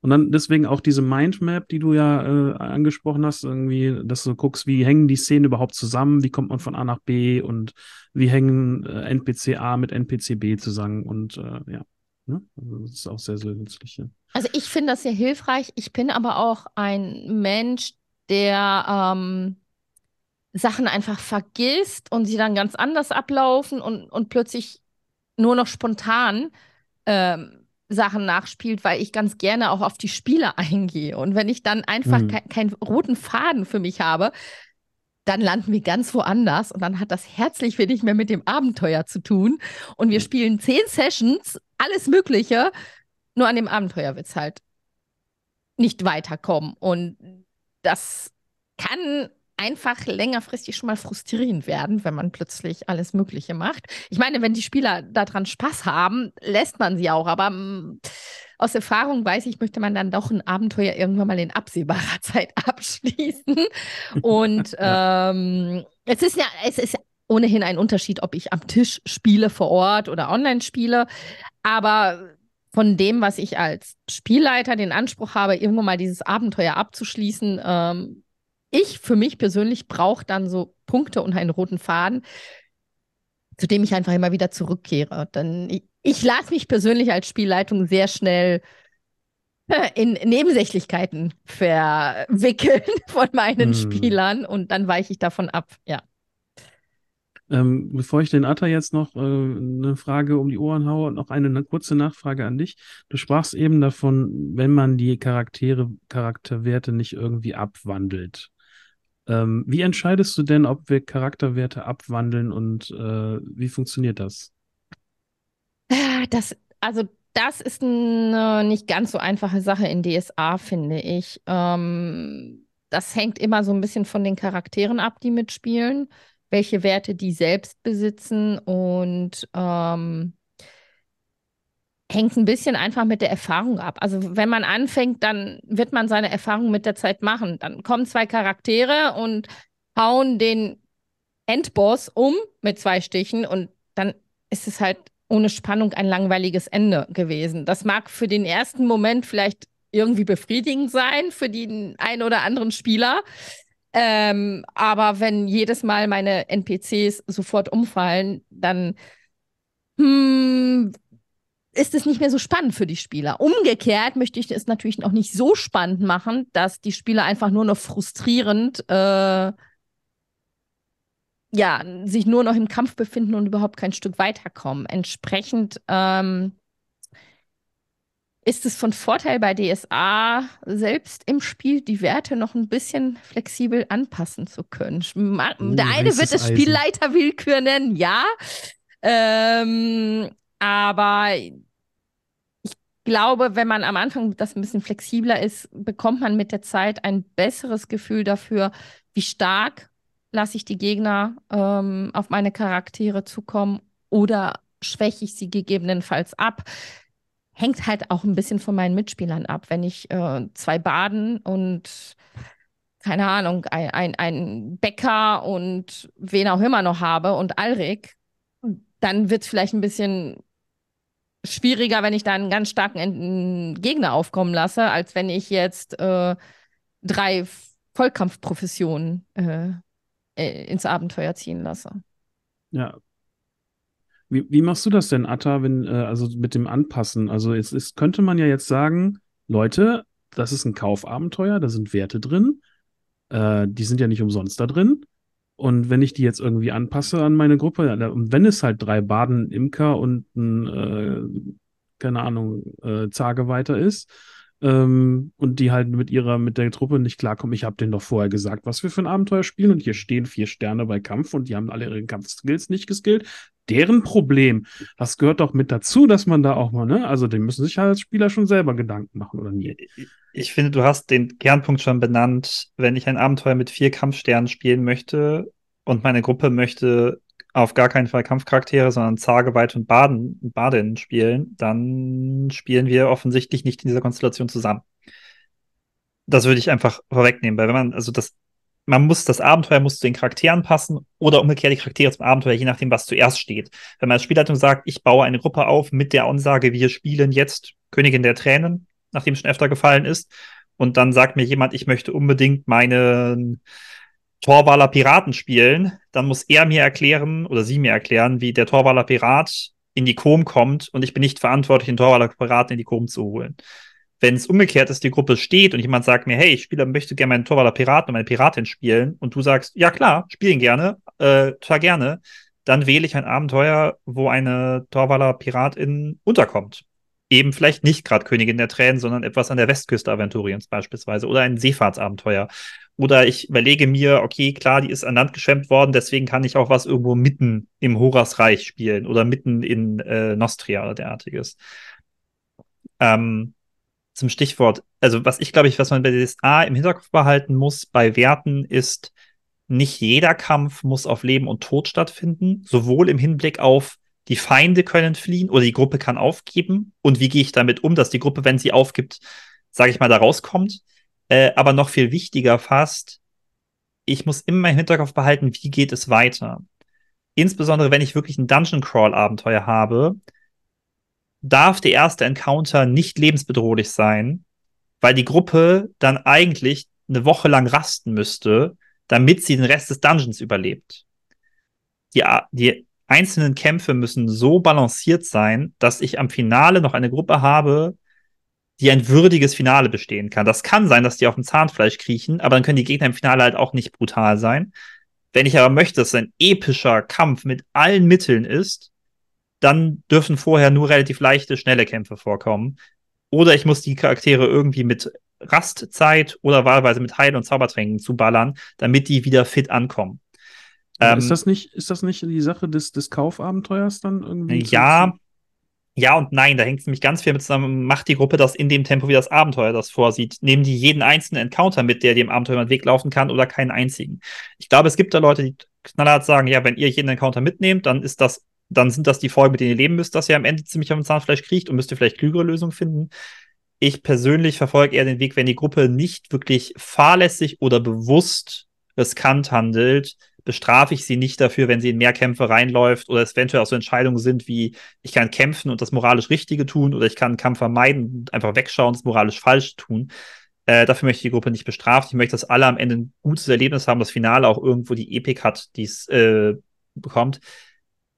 Und dann deswegen auch diese Mindmap, die du ja äh, angesprochen hast, irgendwie, dass du guckst, wie hängen die Szenen überhaupt zusammen, wie kommt man von A nach B und wie hängen äh, NPC A mit NPC B zusammen und äh, ja. Ne? Also, das ist auch sehr, sehr nützlich. Ja. Also ich finde das sehr hilfreich. Ich bin aber auch ein Mensch, der ähm, Sachen einfach vergisst und sie dann ganz anders ablaufen und, und plötzlich nur noch spontan ähm, Sachen nachspielt, weil ich ganz gerne auch auf die Spiele eingehe. Und wenn ich dann einfach mhm. ke keinen roten Faden für mich habe, dann landen wir ganz woanders und dann hat das herzlich wenig mehr mit dem Abenteuer zu tun. Und wir spielen zehn Sessions, alles Mögliche, nur an dem Abenteuer wird es halt nicht weiterkommen. Und das kann einfach längerfristig schon mal frustrierend werden, wenn man plötzlich alles Mögliche macht. Ich meine, wenn die Spieler daran Spaß haben, lässt man sie auch, aber mm, aus Erfahrung weiß ich, möchte man dann doch ein Abenteuer irgendwann mal in absehbarer Zeit abschließen. Und ähm, es ist ja, es ist ohnehin ein Unterschied, ob ich am Tisch spiele vor Ort oder online spiele. Aber von dem, was ich als Spielleiter den Anspruch habe, irgendwann mal dieses Abenteuer abzuschließen, ähm, ich für mich persönlich brauche dann so Punkte und einen roten Faden, zu dem ich einfach immer wieder zurückkehre. Dann ich, ich lasse mich persönlich als Spielleitung sehr schnell äh, in Nebensächlichkeiten verwickeln von meinen hm. Spielern und dann weiche ich davon ab, ja. Ähm, bevor ich den Atta jetzt noch äh, eine Frage um die Ohren haue, noch eine, eine, kurze Nachfrage an dich. Du sprachst eben davon, wenn man die Charaktere, Charakterwerte nicht irgendwie abwandelt. Ähm, wie entscheidest du denn, ob wir Charakterwerte abwandeln und äh, wie funktioniert das? Ah, das, also das ist eine nicht ganz so einfache Sache in DSA, finde ich. Ähm, das hängt immer so ein bisschen von den Charakteren ab, die mitspielen, welche Werte die selbst besitzen und ähm, hängt ein bisschen einfach mit der Erfahrung ab. Also wenn man anfängt, dann wird man seine Erfahrung mit der Zeit machen. Dann kommen zwei Charaktere und hauen den Endboss um mit zwei Stichen und dann ist es halt ohne Spannung ein langweiliges Ende gewesen. Das mag für den ersten Moment vielleicht irgendwie befriedigend sein für den einen oder anderen Spieler. Ähm, aber wenn jedes Mal meine NPCs sofort umfallen, dann hm, ist es nicht mehr so spannend für die Spieler. Umgekehrt möchte ich es natürlich auch nicht so spannend machen, dass die Spieler einfach nur noch frustrierend, äh, ja, sich nur noch im Kampf befinden und überhaupt kein Stück weiterkommen. Entsprechend ähm, ist es von Vorteil bei DSA, selbst im Spiel die Werte noch ein bisschen flexibel anpassen zu können. Ma uh, der eine wird es Spielleiter Spielleiterwillkür nennen, ja. Ähm, aber glaube, wenn man am Anfang das ein bisschen flexibler ist, bekommt man mit der Zeit ein besseres Gefühl dafür, wie stark lasse ich die Gegner ähm, auf meine Charaktere zukommen oder schwäche ich sie gegebenenfalls ab. Hängt halt auch ein bisschen von meinen Mitspielern ab. Wenn ich äh, zwei Baden und keine Ahnung, ein, ein, ein Bäcker und wen auch immer noch habe und Alrik, dann wird es vielleicht ein bisschen schwieriger, wenn ich da einen ganz starken Gegner aufkommen lasse, als wenn ich jetzt äh, drei Vollkampfprofessionen äh, äh, ins Abenteuer ziehen lasse. Ja. Wie, wie machst du das denn, Atta, wenn, äh, also mit dem Anpassen? Also es, es könnte man ja jetzt sagen, Leute, das ist ein Kaufabenteuer, da sind Werte drin, äh, die sind ja nicht umsonst da drin. Und wenn ich die jetzt irgendwie anpasse an meine Gruppe, und wenn es halt drei Baden, Imker und ein, äh, keine Ahnung, äh, Zage weiter ist, ähm, und die halt mit ihrer, mit der Truppe nicht klarkommen, ich habe denen doch vorher gesagt, was wir für ein Abenteuer spielen und hier stehen vier Sterne bei Kampf und die haben alle ihre Kampfskills nicht geskillt, deren Problem. Das gehört doch mit dazu, dass man da auch mal, ne? Also, den müssen sich als halt Spieler schon selber Gedanken machen, oder nie? Ich finde, du hast den Kernpunkt schon benannt. Wenn ich ein Abenteuer mit vier Kampfsternen spielen möchte und meine Gruppe möchte auf gar keinen Fall Kampfcharaktere, sondern Zargeweit und Baden, Baden spielen, dann spielen wir offensichtlich nicht in dieser Konstellation zusammen. Das würde ich einfach vorwegnehmen, weil wenn man, also das man muss, das Abenteuer muss zu den Charakteren passen oder umgekehrt die Charaktere zum Abenteuer, je nachdem, was zuerst steht. Wenn man als Spielleitung sagt, ich baue eine Gruppe auf mit der Ansage, wir spielen jetzt Königin der Tränen, nachdem es schon öfter gefallen ist, und dann sagt mir jemand, ich möchte unbedingt meinen Torwaler Piraten spielen, dann muss er mir erklären oder sie mir erklären, wie der Torwaler Pirat in die Kom kommt und ich bin nicht verantwortlich, den Torwaler Piraten in die Kom zu holen. Wenn es umgekehrt ist, die Gruppe steht und jemand sagt mir, hey, ich spiele, möchte gerne meinen Torwart Piraten und meine Piratin spielen und du sagst, ja klar, spielen gerne, äh, total gerne, dann wähle ich ein Abenteuer, wo eine Torwaller Piratin unterkommt. Eben vielleicht nicht gerade Königin der Tränen, sondern etwas an der Westküste Aventuriens beispielsweise oder ein Seefahrtsabenteuer. Oder ich überlege mir, okay, klar, die ist an Land geschwemmt worden, deswegen kann ich auch was irgendwo mitten im Horasreich spielen oder mitten in äh, Nostria oder derartiges. Ähm, zum Stichwort. Also was ich glaube ich, was man bei DSA im Hinterkopf behalten muss bei Werten ist, nicht jeder Kampf muss auf Leben und Tod stattfinden, sowohl im Hinblick auf die Feinde können fliehen oder die Gruppe kann aufgeben und wie gehe ich damit um, dass die Gruppe, wenn sie aufgibt, sage ich mal, da rauskommt. Äh, aber noch viel wichtiger fast, ich muss immer im Hinterkopf behalten, wie geht es weiter. Insbesondere wenn ich wirklich ein Dungeon Crawl Abenteuer habe, darf der erste Encounter nicht lebensbedrohlich sein, weil die Gruppe dann eigentlich eine Woche lang rasten müsste, damit sie den Rest des Dungeons überlebt. Die, die einzelnen Kämpfe müssen so balanciert sein, dass ich am Finale noch eine Gruppe habe, die ein würdiges Finale bestehen kann. Das kann sein, dass die auf dem Zahnfleisch kriechen, aber dann können die Gegner im Finale halt auch nicht brutal sein. Wenn ich aber möchte, dass es ein epischer Kampf mit allen Mitteln ist, dann dürfen vorher nur relativ leichte, schnelle Kämpfe vorkommen. Oder ich muss die Charaktere irgendwie mit Rastzeit oder wahlweise mit Heil- und Zaubertränken zu ballern, damit die wieder fit ankommen. Ähm, ist, das nicht, ist das nicht die Sache des, des Kaufabenteuers dann irgendwie? Ja, ja und nein, da hängt es nämlich ganz viel mit zusammen. Macht die Gruppe das in dem Tempo, wie das Abenteuer das vorsieht? Nehmen die jeden einzelnen Encounter mit, der dem Abenteuer den Weg laufen kann oder keinen einzigen? Ich glaube, es gibt da Leute, die knallhart sagen, ja, wenn ihr jeden Encounter mitnehmt, dann ist das dann sind das die Folgen, mit denen ihr leben müsst, dass ihr am Ende ziemlich auf am Zahnfleisch kriegt und müsst ihr vielleicht klügere Lösungen finden. Ich persönlich verfolge eher den Weg, wenn die Gruppe nicht wirklich fahrlässig oder bewusst riskant handelt, bestrafe ich sie nicht dafür, wenn sie in mehr Kämpfe reinläuft oder es eventuell auch so Entscheidungen sind wie, ich kann kämpfen und das moralisch Richtige tun oder ich kann einen Kampf vermeiden und einfach wegschauen und das moralisch falsch tun. Äh, dafür möchte ich die Gruppe nicht bestraft. Ich möchte, dass alle am Ende ein gutes Erlebnis haben, das Finale auch irgendwo die Epik hat, die es äh, bekommt.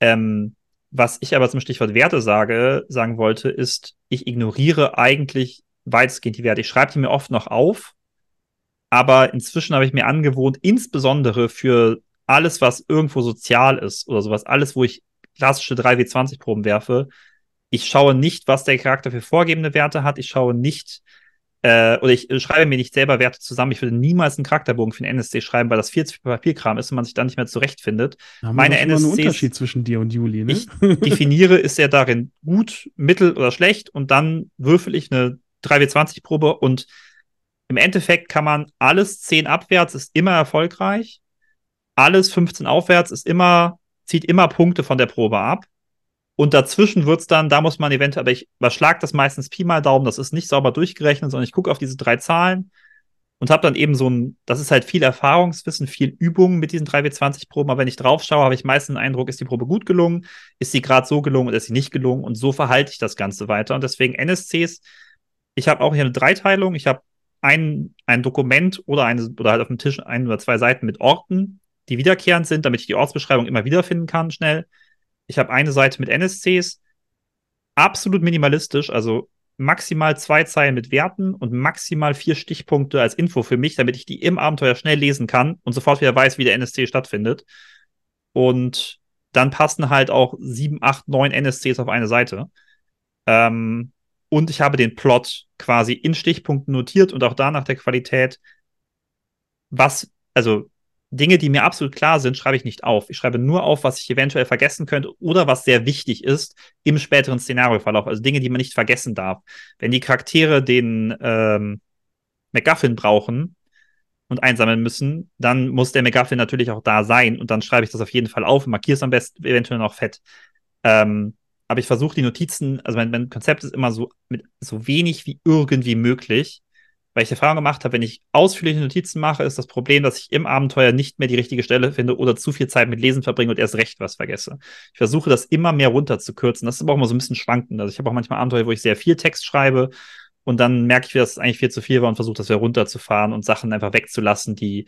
Ähm, was ich aber zum Stichwort Werte sage, sagen wollte, ist, ich ignoriere eigentlich weitestgehend die Werte. Ich schreibe die mir oft noch auf, aber inzwischen habe ich mir angewohnt, insbesondere für alles, was irgendwo sozial ist oder sowas, alles, wo ich klassische 3W20-Proben werfe, ich schaue nicht, was der Charakter für vorgebende Werte hat, ich schaue nicht, äh, oder ich äh, schreibe mir nicht selber Werte zusammen. Ich würde niemals einen Charakterbogen für den NSC schreiben, weil das viel zu viel Papierkram ist und man sich dann nicht mehr zurechtfindet. Da Meine NSCs. Ein Unterschied zwischen dir und Juli. Ne? Ich definiere, ist er darin gut, mittel oder schlecht und dann würfel ich eine 3W20-Probe und im Endeffekt kann man alles 10 abwärts ist immer erfolgreich, alles 15 aufwärts ist immer, zieht immer Punkte von der Probe ab. Und dazwischen wird es dann, da muss man eventuell, aber ich überschlage das meistens Pi mal Daumen, das ist nicht sauber durchgerechnet, sondern ich gucke auf diese drei Zahlen und habe dann eben so ein, das ist halt viel Erfahrungswissen, viel Übung mit diesen 3W20-Proben, aber wenn ich drauf schaue, habe ich meistens den Eindruck, ist die Probe gut gelungen, ist sie gerade so gelungen oder ist sie nicht gelungen und so verhalte ich das Ganze weiter. Und deswegen NSCs, ich habe auch hier eine Dreiteilung, ich habe ein, ein Dokument oder, eine, oder halt auf dem Tisch ein oder zwei Seiten mit Orten, die wiederkehrend sind, damit ich die Ortsbeschreibung immer wiederfinden kann, schnell. Ich habe eine Seite mit NSCs, absolut minimalistisch, also maximal zwei Zeilen mit Werten und maximal vier Stichpunkte als Info für mich, damit ich die im Abenteuer schnell lesen kann und sofort wieder weiß, wie der NSC stattfindet. Und dann passen halt auch sieben, acht, neun NSCs auf eine Seite. Ähm, und ich habe den Plot quasi in Stichpunkten notiert und auch da nach der Qualität, was, also Dinge, die mir absolut klar sind, schreibe ich nicht auf. Ich schreibe nur auf, was ich eventuell vergessen könnte oder was sehr wichtig ist im späteren Szenarioverlauf. Also Dinge, die man nicht vergessen darf. Wenn die Charaktere den ähm, MacGuffin brauchen und einsammeln müssen, dann muss der MacGuffin natürlich auch da sein und dann schreibe ich das auf jeden Fall auf und markiere es am besten eventuell noch fett. Ähm, aber ich versuche die Notizen, also mein, mein Konzept ist immer so, mit so wenig wie irgendwie möglich weil ich Erfahrung gemacht habe, wenn ich ausführliche Notizen mache, ist das Problem, dass ich im Abenteuer nicht mehr die richtige Stelle finde oder zu viel Zeit mit Lesen verbringe und erst recht was vergesse. Ich versuche das immer mehr runterzukürzen. Das ist aber auch immer so ein bisschen schwankend. Also ich habe auch manchmal Abenteuer, wo ich sehr viel Text schreibe und dann merke ich, dass es eigentlich viel zu viel war und versuche das wieder runterzufahren und Sachen einfach wegzulassen, die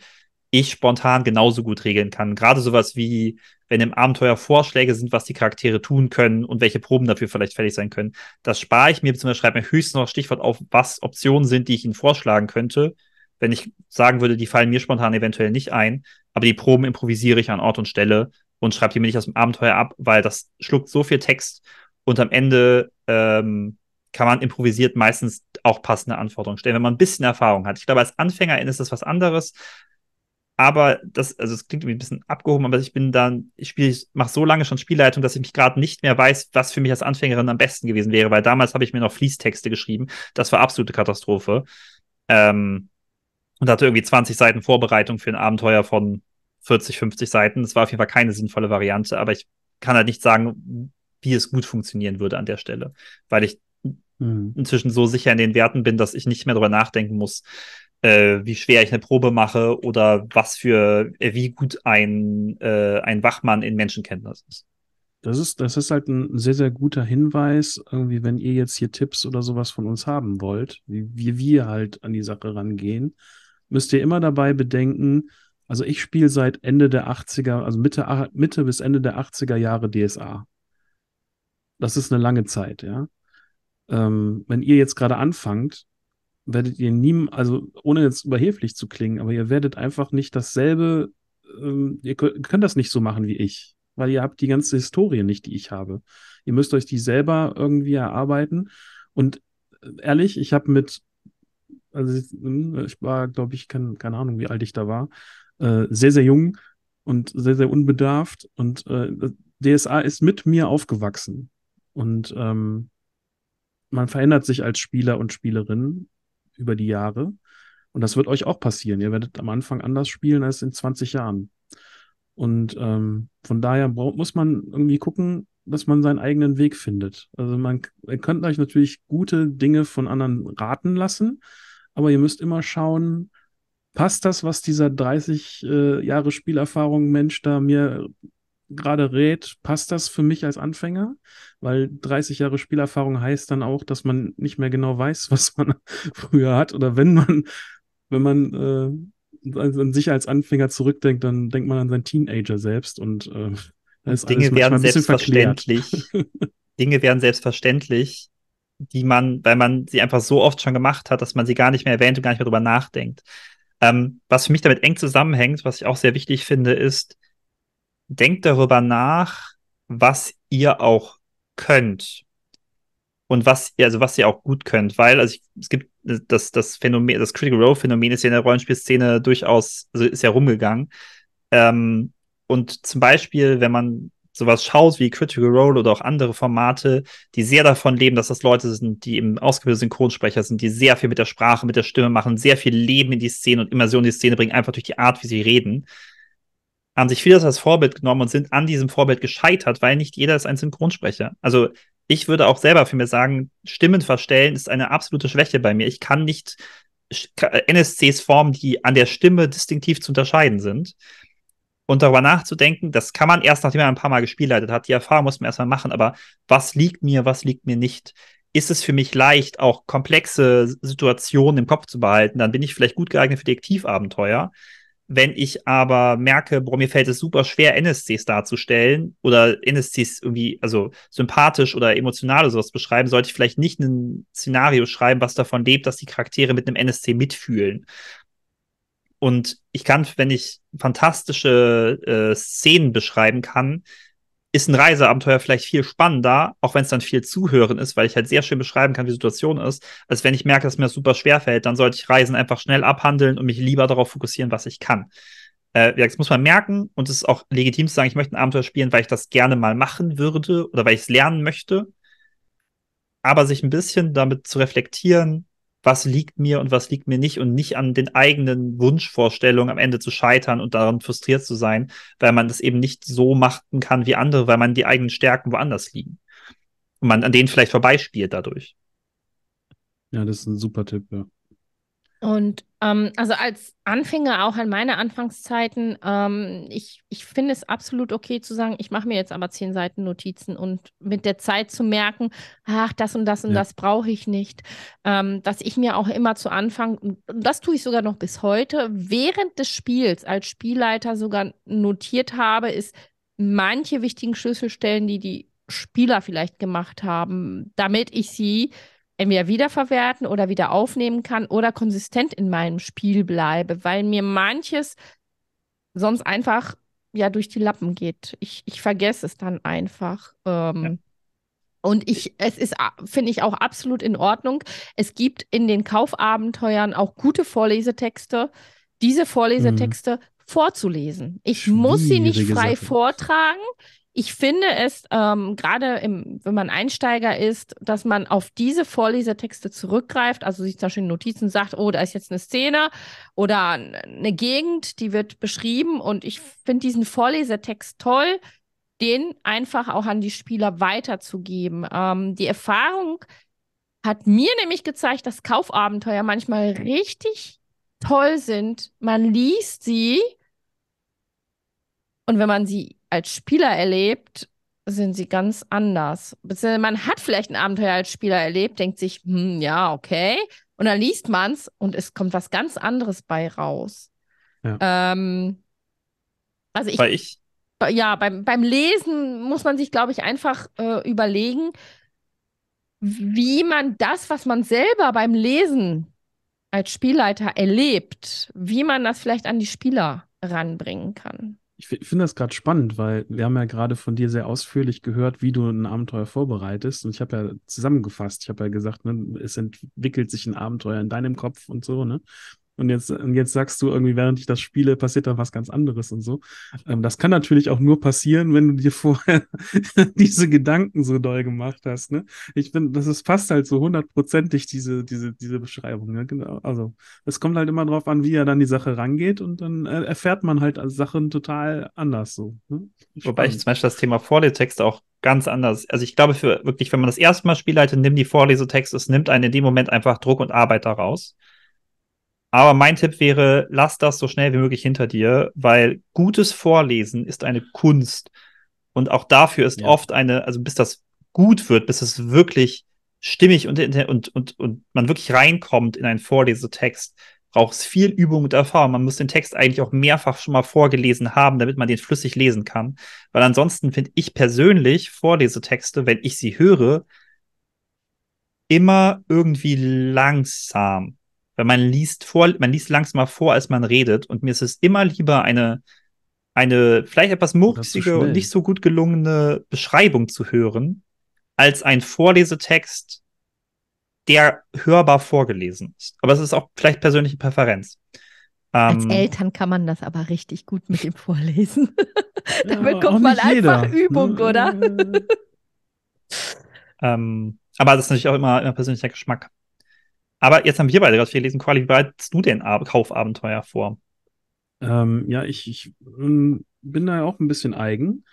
ich spontan genauso gut regeln kann. Gerade sowas wie wenn im Abenteuer Vorschläge sind, was die Charaktere tun können und welche Proben dafür vielleicht fertig sein können. Das spare ich mir, beziehungsweise schreibe mir höchstens noch Stichwort auf, was Optionen sind, die ich ihnen vorschlagen könnte. Wenn ich sagen würde, die fallen mir spontan eventuell nicht ein, aber die Proben improvisiere ich an Ort und Stelle und schreibe die mir nicht aus dem Abenteuer ab, weil das schluckt so viel Text und am Ende ähm, kann man improvisiert meistens auch passende Anforderungen stellen, wenn man ein bisschen Erfahrung hat. Ich glaube, als Anfängerin ist das was anderes aber das, also es klingt irgendwie ein bisschen abgehoben, aber ich bin dann, ich spiele, ich mache so lange schon Spielleitung, dass ich mich gerade nicht mehr weiß, was für mich als Anfängerin am besten gewesen wäre, weil damals habe ich mir noch Fließtexte geschrieben. Das war absolute Katastrophe. Ähm, und hatte irgendwie 20 Seiten Vorbereitung für ein Abenteuer von 40, 50 Seiten. Das war auf jeden Fall keine sinnvolle Variante, aber ich kann halt nicht sagen, wie es gut funktionieren würde an der Stelle, weil ich mhm. inzwischen so sicher in den Werten bin, dass ich nicht mehr darüber nachdenken muss, äh, wie schwer ich eine Probe mache oder was für, äh, wie gut ein, äh, ein Wachmann in Menschenkenntnis ist. Das ist, das ist halt ein sehr, sehr guter Hinweis, irgendwie, wenn ihr jetzt hier Tipps oder sowas von uns haben wollt, wie, wie wir halt an die Sache rangehen, müsst ihr immer dabei bedenken, also ich spiele seit Ende der 80er, also Mitte, ah, Mitte bis Ende der 80er Jahre DSA. Das ist eine lange Zeit, ja. Ähm, wenn ihr jetzt gerade anfangt, werdet ihr nie, also ohne jetzt überheblich zu klingen, aber ihr werdet einfach nicht dasselbe, ähm, ihr könnt, könnt das nicht so machen wie ich, weil ihr habt die ganze Historie nicht, die ich habe. Ihr müsst euch die selber irgendwie erarbeiten. Und äh, ehrlich, ich habe mit, also hm, ich war, glaube ich, kein, keine Ahnung, wie alt ich da war, äh, sehr, sehr jung und sehr, sehr unbedarft. Und äh, DSA ist mit mir aufgewachsen. Und ähm, man verändert sich als Spieler und Spielerin über die Jahre. Und das wird euch auch passieren. Ihr werdet am Anfang anders spielen als in 20 Jahren. Und ähm, von daher muss man irgendwie gucken, dass man seinen eigenen Weg findet. Also man, ihr könnt euch natürlich gute Dinge von anderen raten lassen, aber ihr müsst immer schauen, passt das, was dieser 30 äh, Jahre Spielerfahrung Mensch da mir gerade rät, passt das für mich als Anfänger? Weil 30 Jahre Spielerfahrung heißt dann auch, dass man nicht mehr genau weiß, was man früher hat. Oder wenn man, wenn man äh, an sich als Anfänger zurückdenkt, dann denkt man an seinen Teenager selbst und äh, Dinge werden selbstverständlich. Dinge werden selbstverständlich, die man, weil man sie einfach so oft schon gemacht hat, dass man sie gar nicht mehr erwähnt und gar nicht mehr darüber nachdenkt. Ähm, was für mich damit eng zusammenhängt, was ich auch sehr wichtig finde, ist, denkt darüber nach, was ihr auch könnt und was ihr, also was ihr auch gut könnt, weil also ich, es gibt äh, das, das Phänomen, das Critical Role Phänomen ist ja in der Rollenspielszene durchaus, also ist ja rumgegangen. Ähm, und zum Beispiel, wenn man sowas schaut wie Critical Role oder auch andere Formate, die sehr davon leben, dass das Leute sind, die eben ausgebildete Synchronsprecher sind, die sehr viel mit der Sprache, mit der Stimme machen, sehr viel Leben in die Szene und Immersion in die Szene bringen, einfach durch die Art, wie sie reden haben sich vieles als Vorbild genommen und sind an diesem Vorbild gescheitert, weil nicht jeder ist ein Synchronsprecher. Also ich würde auch selber für mir sagen, Stimmen verstellen ist eine absolute Schwäche bei mir. Ich kann nicht äh, NSCs formen, die an der Stimme distinktiv zu unterscheiden sind. Und darüber nachzudenken, das kann man erst, nachdem man ein paar Mal gespielleitet hat. Die Erfahrung muss man erstmal machen, aber was liegt mir, was liegt mir nicht? Ist es für mich leicht, auch komplexe Situationen im Kopf zu behalten? Dann bin ich vielleicht gut geeignet für Detektivabenteuer. Wenn ich aber merke, boah, mir fällt es super schwer, NSCs darzustellen oder NSCs irgendwie, also sympathisch oder emotional oder sowas beschreiben, sollte ich vielleicht nicht ein Szenario schreiben, was davon lebt, dass die Charaktere mit einem NSC mitfühlen. Und ich kann, wenn ich fantastische äh, Szenen beschreiben kann, ist ein Reiseabenteuer vielleicht viel spannender, auch wenn es dann viel zuhören ist, weil ich halt sehr schön beschreiben kann, wie die Situation ist, als wenn ich merke, dass mir das super schwer fällt, dann sollte ich Reisen einfach schnell abhandeln und mich lieber darauf fokussieren, was ich kann. Äh, das muss man merken und es ist auch legitim zu sagen, ich möchte ein Abenteuer spielen, weil ich das gerne mal machen würde oder weil ich es lernen möchte. Aber sich ein bisschen damit zu reflektieren, was liegt mir und was liegt mir nicht und nicht an den eigenen Wunschvorstellungen am Ende zu scheitern und daran frustriert zu sein, weil man das eben nicht so machen kann wie andere, weil man die eigenen Stärken woanders liegen. Und man an denen vielleicht vorbeispielt dadurch. Ja, das ist ein super Tipp, ja. Und ähm, also als Anfänger auch an meine Anfangszeiten, ähm, ich, ich finde es absolut okay zu sagen, ich mache mir jetzt aber zehn Seiten Notizen und mit der Zeit zu merken, ach, das und das und ja. das brauche ich nicht. Ähm, dass ich mir auch immer zu Anfang, das tue ich sogar noch bis heute, während des Spiels als Spielleiter sogar notiert habe, ist manche wichtigen Schlüsselstellen, die die Spieler vielleicht gemacht haben, damit ich sie entweder wiederverwerten oder wieder aufnehmen kann oder konsistent in meinem Spiel bleibe, weil mir manches sonst einfach ja durch die Lappen geht. Ich, ich vergesse es dann einfach. Ähm, ja. Und ich, es ist, finde ich, auch absolut in Ordnung. Es gibt in den Kaufabenteuern auch gute Vorlesetexte. Diese Vorlesetexte mhm. vorzulesen. Ich Schwierige muss sie nicht frei Sache. vortragen ich finde es ähm, gerade, wenn man Einsteiger ist, dass man auf diese Vorlesertexte zurückgreift, also sich zum Beispiel Notizen sagt, oh, da ist jetzt eine Szene oder eine Gegend, die wird beschrieben und ich finde diesen Vorlesertext toll, den einfach auch an die Spieler weiterzugeben. Ähm, die Erfahrung hat mir nämlich gezeigt, dass Kaufabenteuer manchmal richtig toll sind. Man liest sie und wenn man sie als Spieler erlebt, sind sie ganz anders. man hat vielleicht ein Abenteuer als Spieler erlebt, denkt sich, hm, ja, okay. Und dann liest man es und es kommt was ganz anderes bei raus. Ja. Ähm, also ich, ich, ja, beim, beim Lesen muss man sich, glaube ich, einfach äh, überlegen, wie man das, was man selber beim Lesen als Spielleiter erlebt, wie man das vielleicht an die Spieler ranbringen kann ich finde das gerade spannend, weil wir haben ja gerade von dir sehr ausführlich gehört, wie du ein Abenteuer vorbereitest. Und ich habe ja zusammengefasst, ich habe ja gesagt, ne, es entwickelt sich ein Abenteuer in deinem Kopf und so, ne? Und jetzt, und jetzt sagst du irgendwie, während ich das spiele, passiert da was ganz anderes und so. Ähm, das kann natürlich auch nur passieren, wenn du dir vorher diese Gedanken so doll gemacht hast. Ne? Ich finde, das ist, passt halt so hundertprozentig, diese, diese, diese Beschreibung. Ne? Genau. Also, es kommt halt immer drauf an, wie er dann die Sache rangeht und dann äh, erfährt man halt Sachen total anders so. Ne? Wobei ich zum Beispiel das Thema Vorlesetexte auch ganz anders. Also ich glaube, für wirklich, wenn man das erste Mal spielt, nimmt die Vorlesetexte, es nimmt einen in dem Moment einfach Druck und Arbeit daraus. Aber mein Tipp wäre, lass das so schnell wie möglich hinter dir, weil gutes Vorlesen ist eine Kunst. Und auch dafür ist ja. oft eine, also bis das gut wird, bis es wirklich stimmig und, und, und, und man wirklich reinkommt in einen Vorlesetext, braucht es viel Übung und Erfahrung. Man muss den Text eigentlich auch mehrfach schon mal vorgelesen haben, damit man den flüssig lesen kann. Weil ansonsten finde ich persönlich Vorlesetexte, wenn ich sie höre, immer irgendwie langsam. Weil man liest vor, man liest langsamer vor, als man redet. Und mir ist es immer lieber, eine, eine vielleicht etwas murksige und nicht so gut gelungene Beschreibung zu hören, als ein Vorlesetext, der hörbar vorgelesen ist. Aber es ist auch vielleicht persönliche Präferenz. Als ähm, Eltern kann man das aber richtig gut mit dem Vorlesen. da ja, bekommt man einfach jeder. Übung, mhm. oder? ähm, aber das ist natürlich auch immer, immer persönlicher Geschmack. Aber jetzt haben wir beide gerade viel gelesen. Quali, wie bereitest du denn Ab Kaufabenteuer vor? Ähm, ja, ich, ich ähm, bin da ja auch ein bisschen eigen.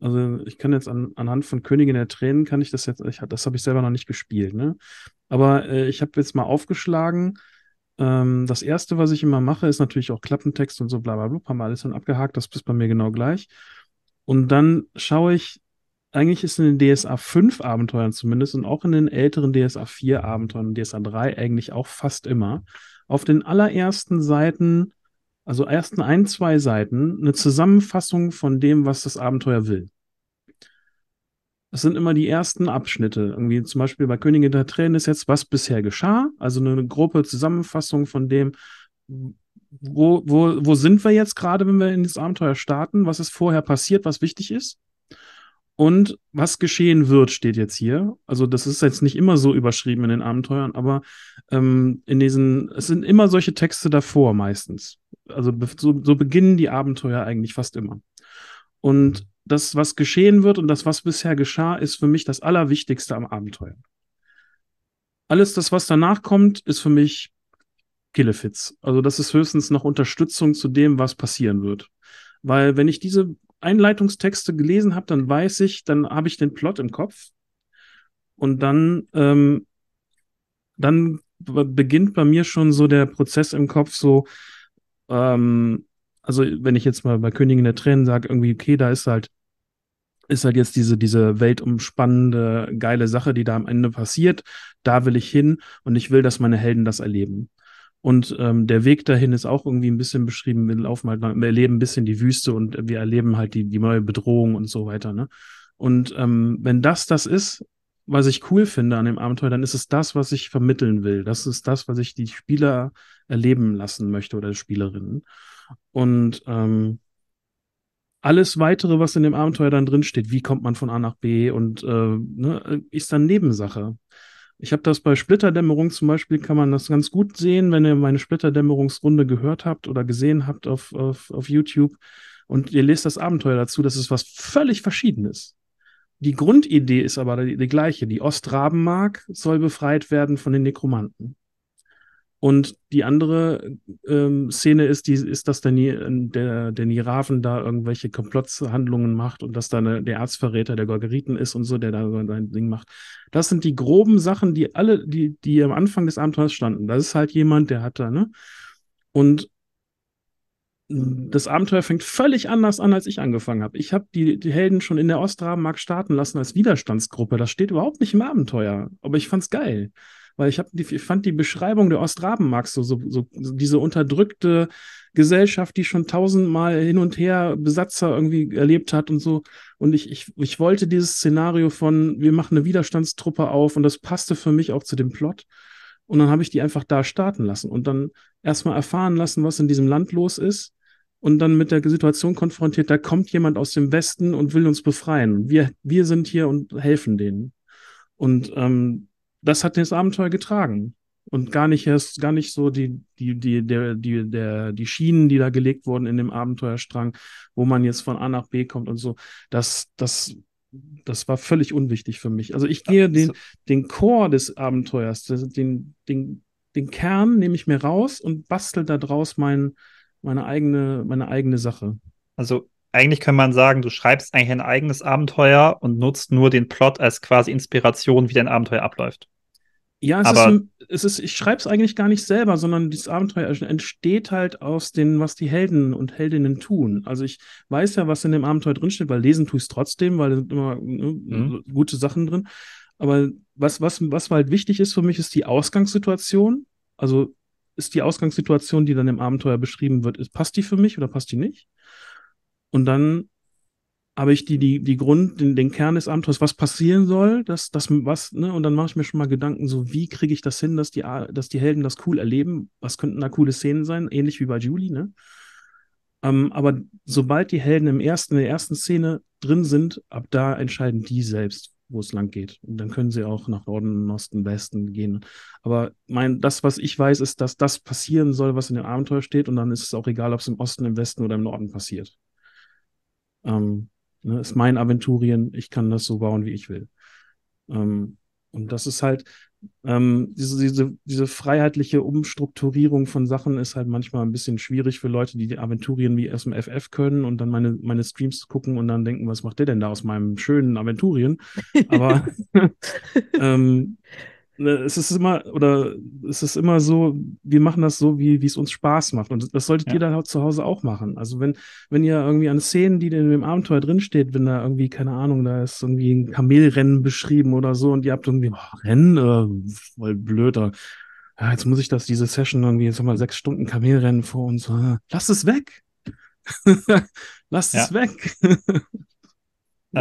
Also ich kann jetzt an, anhand von Königin der Tränen kann ich das jetzt, ich, das habe ich selber noch nicht gespielt, ne? Aber äh, ich habe jetzt mal aufgeschlagen. Ähm, das erste, was ich immer mache, ist natürlich auch Klappentext und so bla bla bla, haben wir alles dann abgehakt, das ist bei mir genau gleich. Und dann schaue ich, eigentlich ist in den DSA 5 Abenteuern zumindest und auch in den älteren DSA 4 Abenteuern, DSA 3 eigentlich auch fast immer, auf den allerersten Seiten, also ersten ein, zwei Seiten, eine Zusammenfassung von dem, was das Abenteuer will. Das sind immer die ersten Abschnitte. Irgendwie zum Beispiel bei Königin der Tränen ist jetzt, was bisher geschah. Also eine grobe Zusammenfassung von dem, wo, wo, wo sind wir jetzt gerade, wenn wir in das Abenteuer starten? Was ist vorher passiert, was wichtig ist? Und was geschehen wird, steht jetzt hier. Also das ist jetzt nicht immer so überschrieben in den Abenteuern, aber ähm, in diesen, es sind immer solche Texte davor meistens. Also so, so beginnen die Abenteuer eigentlich fast immer. Und mhm. das, was geschehen wird und das, was bisher geschah, ist für mich das Allerwichtigste am Abenteuer. Alles das, was danach kommt, ist für mich Killefits. Also das ist höchstens noch Unterstützung zu dem, was passieren wird. Weil wenn ich diese Einleitungstexte gelesen habe, dann weiß ich, dann habe ich den Plot im Kopf. Und dann, ähm, dann beginnt bei mir schon so der Prozess im Kopf, so, ähm, also wenn ich jetzt mal bei Königin der Tränen sage, irgendwie, okay, da ist halt, ist halt jetzt diese, diese weltumspannende, geile Sache, die da am Ende passiert, da will ich hin und ich will, dass meine Helden das erleben. Und ähm, der Weg dahin ist auch irgendwie ein bisschen beschrieben. Wir laufen halt, wir erleben ein bisschen die Wüste und wir erleben halt die, die neue Bedrohung und so weiter. Ne? Und ähm, wenn das das ist, was ich cool finde an dem Abenteuer, dann ist es das, was ich vermitteln will. Das ist das, was ich die Spieler erleben lassen möchte oder Spielerinnen. Und ähm, alles weitere, was in dem Abenteuer dann drinsteht, wie kommt man von A nach B und äh, ne, ist dann Nebensache. Ich habe das bei Splitterdämmerung zum Beispiel, kann man das ganz gut sehen, wenn ihr meine Splitterdämmerungsrunde gehört habt oder gesehen habt auf, auf, auf YouTube und ihr lest das Abenteuer dazu, das ist was völlig Verschiedenes. Die Grundidee ist aber die, die gleiche. Die Ostrabenmark soll befreit werden von den Nekromanten. Und die andere ähm, Szene ist, die, ist, dass der, der, der Niraven da irgendwelche Komplotzhandlungen macht und dass da eine, der Erzverräter der Gorgeriten ist und so, der da sein Ding macht. Das sind die groben Sachen, die alle, die, die am Anfang des Abenteuers standen. Das ist halt jemand, der hat da, ne? Und das Abenteuer fängt völlig anders an, als ich angefangen habe. Ich habe die, die Helden schon in der Ostrabenmark starten lassen als Widerstandsgruppe. Das steht überhaupt nicht im Abenteuer, aber ich fand's geil weil ich, hab die, ich fand die Beschreibung der Ostrabenmarks so, so, so, diese unterdrückte Gesellschaft, die schon tausendmal hin und her Besatzer irgendwie erlebt hat und so. Und ich, ich, ich wollte dieses Szenario von, wir machen eine Widerstandstruppe auf und das passte für mich auch zu dem Plot. Und dann habe ich die einfach da starten lassen und dann erstmal erfahren lassen, was in diesem Land los ist. Und dann mit der Situation konfrontiert, da kommt jemand aus dem Westen und will uns befreien. Wir, wir sind hier und helfen denen. Und ähm, das hat das Abenteuer getragen. Und gar nicht erst, gar nicht so die, die, die, der, die, der, die Schienen, die da gelegt wurden in dem Abenteuerstrang, wo man jetzt von A nach B kommt und so. Das, das, das war völlig unwichtig für mich. Also ich gehe den, den Chor des Abenteuers, den, den, den Kern nehme ich mir raus und bastel da draus mein, meine eigene, meine eigene Sache. Also eigentlich kann man sagen, du schreibst eigentlich ein eigenes Abenteuer und nutzt nur den Plot als quasi Inspiration, wie dein Abenteuer abläuft. Ja, es, Aber ist, es ist, ich schreibe es eigentlich gar nicht selber, sondern dieses Abenteuer entsteht halt aus dem, was die Helden und Heldinnen tun. Also ich weiß ja, was in dem Abenteuer drinsteht, weil lesen tue ich es trotzdem, weil da sind immer ne, mhm. gute Sachen drin. Aber was, was, was halt wichtig ist für mich, ist die Ausgangssituation. Also ist die Ausgangssituation, die dann im Abenteuer beschrieben wird, ist, passt die für mich oder passt die nicht? Und dann habe ich die, die, die Grund, den, den Kern des Abenteuers, was passieren soll, dass das was, ne, und dann mache ich mir schon mal Gedanken, so wie kriege ich das hin, dass die, dass die Helden das cool erleben, was könnten da coole Szenen sein, ähnlich wie bei Julie, ne? Ähm, aber sobald die Helden im ersten, in der ersten Szene drin sind, ab da entscheiden die selbst, wo es lang geht. Und dann können sie auch nach Norden, Osten, Westen gehen. Aber mein, das, was ich weiß, ist, dass das passieren soll, was in dem Abenteuer steht, und dann ist es auch egal, ob es im Osten, im Westen oder im Norden passiert. Ähm, ne, ist mein Aventurien, ich kann das so bauen, wie ich will. Ähm, und das ist halt, ähm, diese, diese, diese freiheitliche Umstrukturierung von Sachen ist halt manchmal ein bisschen schwierig für Leute, die die Aventurien wie aus dem FF können und dann meine, meine Streams gucken und dann denken, was macht der denn da aus meinem schönen Aventurien? Aber ähm, äh, es ist immer, oder es ist immer so, wir machen das so, wie es uns Spaß macht. Und das solltet ja. ihr dann zu Hause auch machen. Also wenn, wenn ihr irgendwie an Szenen, die in dem Abenteuer drinsteht, wenn da irgendwie, keine Ahnung, da ist irgendwie ein Kamelrennen beschrieben oder so und ihr habt irgendwie, oh, Rennen, äh, voll blöder. Ja, jetzt muss ich das, diese Session irgendwie, jetzt haben wir sechs Stunden Kamelrennen vor uns. Äh, lass es weg! lasst es weg!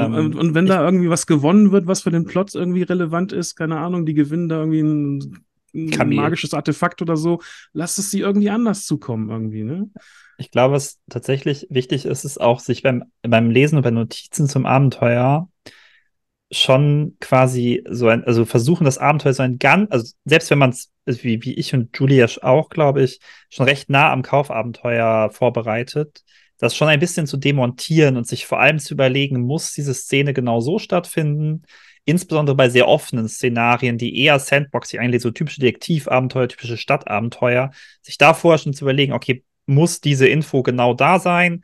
Ähm, und, und, wenn ich, da irgendwie was gewonnen wird, was für den Plot irgendwie relevant ist, keine Ahnung, die gewinnen da irgendwie ein, ein magisches Artefakt oder so, lasst es sie irgendwie anders zukommen irgendwie, ne? Ich glaube, was tatsächlich wichtig ist, ist auch, sich beim, beim Lesen und bei Notizen zum Abenteuer schon quasi so ein, also versuchen das Abenteuer so ein ganz, also selbst wenn man es, also wie, wie ich und Julia auch, glaube ich, schon recht nah am Kaufabenteuer vorbereitet, das schon ein bisschen zu demontieren und sich vor allem zu überlegen, muss diese Szene genau so stattfinden? Insbesondere bei sehr offenen Szenarien, die eher Sandboxy eigentlich so typische Detektivabenteuer, typische Stadtabenteuer, sich da vorher schon zu überlegen, okay, muss diese Info genau da sein?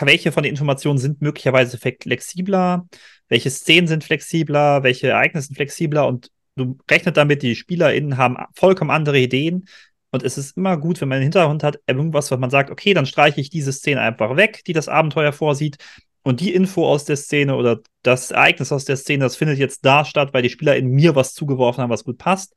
Welche von den Informationen sind möglicherweise flexibler? Welche Szenen sind flexibler? Welche Ereignisse sind flexibler? Und du rechnet damit, die SpielerInnen haben vollkommen andere Ideen, und es ist immer gut, wenn man einen Hintergrund hat, irgendwas, was man sagt, okay, dann streiche ich diese Szene einfach weg, die das Abenteuer vorsieht. Und die Info aus der Szene oder das Ereignis aus der Szene, das findet jetzt da statt, weil die Spieler in mir was zugeworfen haben, was gut passt.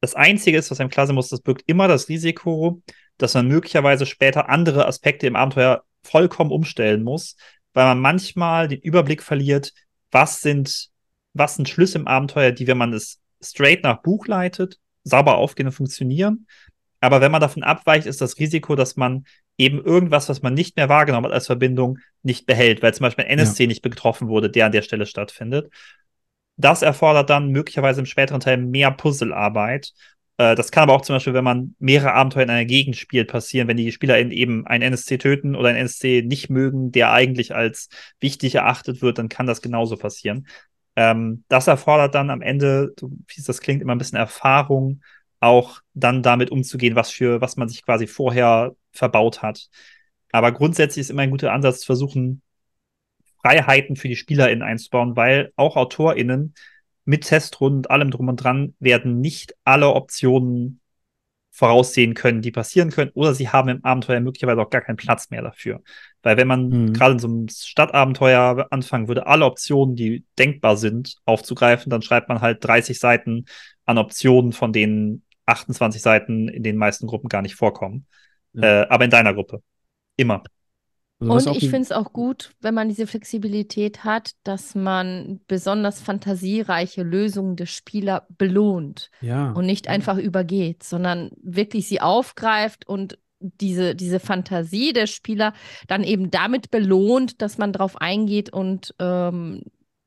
Das Einzige ist, was einem klar sein muss, das birgt immer das Risiko, dass man möglicherweise später andere Aspekte im Abenteuer vollkommen umstellen muss, weil man manchmal den Überblick verliert, was sind, was sind Schlüsse im Abenteuer, die, wenn man es straight nach Buch leitet, sauber aufgehen und funktionieren. Aber wenn man davon abweicht, ist das Risiko, dass man eben irgendwas, was man nicht mehr wahrgenommen hat als Verbindung, nicht behält, weil zum Beispiel ein NSC ja. nicht betroffen wurde, der an der Stelle stattfindet. Das erfordert dann möglicherweise im späteren Teil mehr Puzzlearbeit. Äh, das kann aber auch zum Beispiel, wenn man mehrere Abenteuer in einer Gegend spielt, passieren, wenn die Spieler eben einen NSC töten oder einen NSC nicht mögen, der eigentlich als wichtig erachtet wird, dann kann das genauso passieren. Ähm, das erfordert dann am Ende, so wie das klingt, immer ein bisschen Erfahrung, auch dann damit umzugehen, was für, was man sich quasi vorher verbaut hat. Aber grundsätzlich ist immer ein guter Ansatz zu versuchen, Freiheiten für die SpielerInnen einzubauen, weil auch AutorInnen mit Testrunden und allem drum und dran werden nicht alle Optionen voraussehen können, die passieren können, oder sie haben im Abenteuer möglicherweise auch gar keinen Platz mehr dafür. Weil wenn man mhm. gerade in so einem Stadtabenteuer anfangen würde, alle Optionen, die denkbar sind, aufzugreifen, dann schreibt man halt 30 Seiten an Optionen, von denen 28 Seiten in den meisten Gruppen gar nicht vorkommen. Ja. Äh, aber in deiner Gruppe. Immer. Also und ich finde es auch gut, wenn man diese Flexibilität hat, dass man besonders fantasiereiche Lösungen des Spieler belohnt ja. und nicht einfach übergeht, sondern wirklich sie aufgreift und diese, diese Fantasie der Spieler dann eben damit belohnt, dass man drauf eingeht und ähm,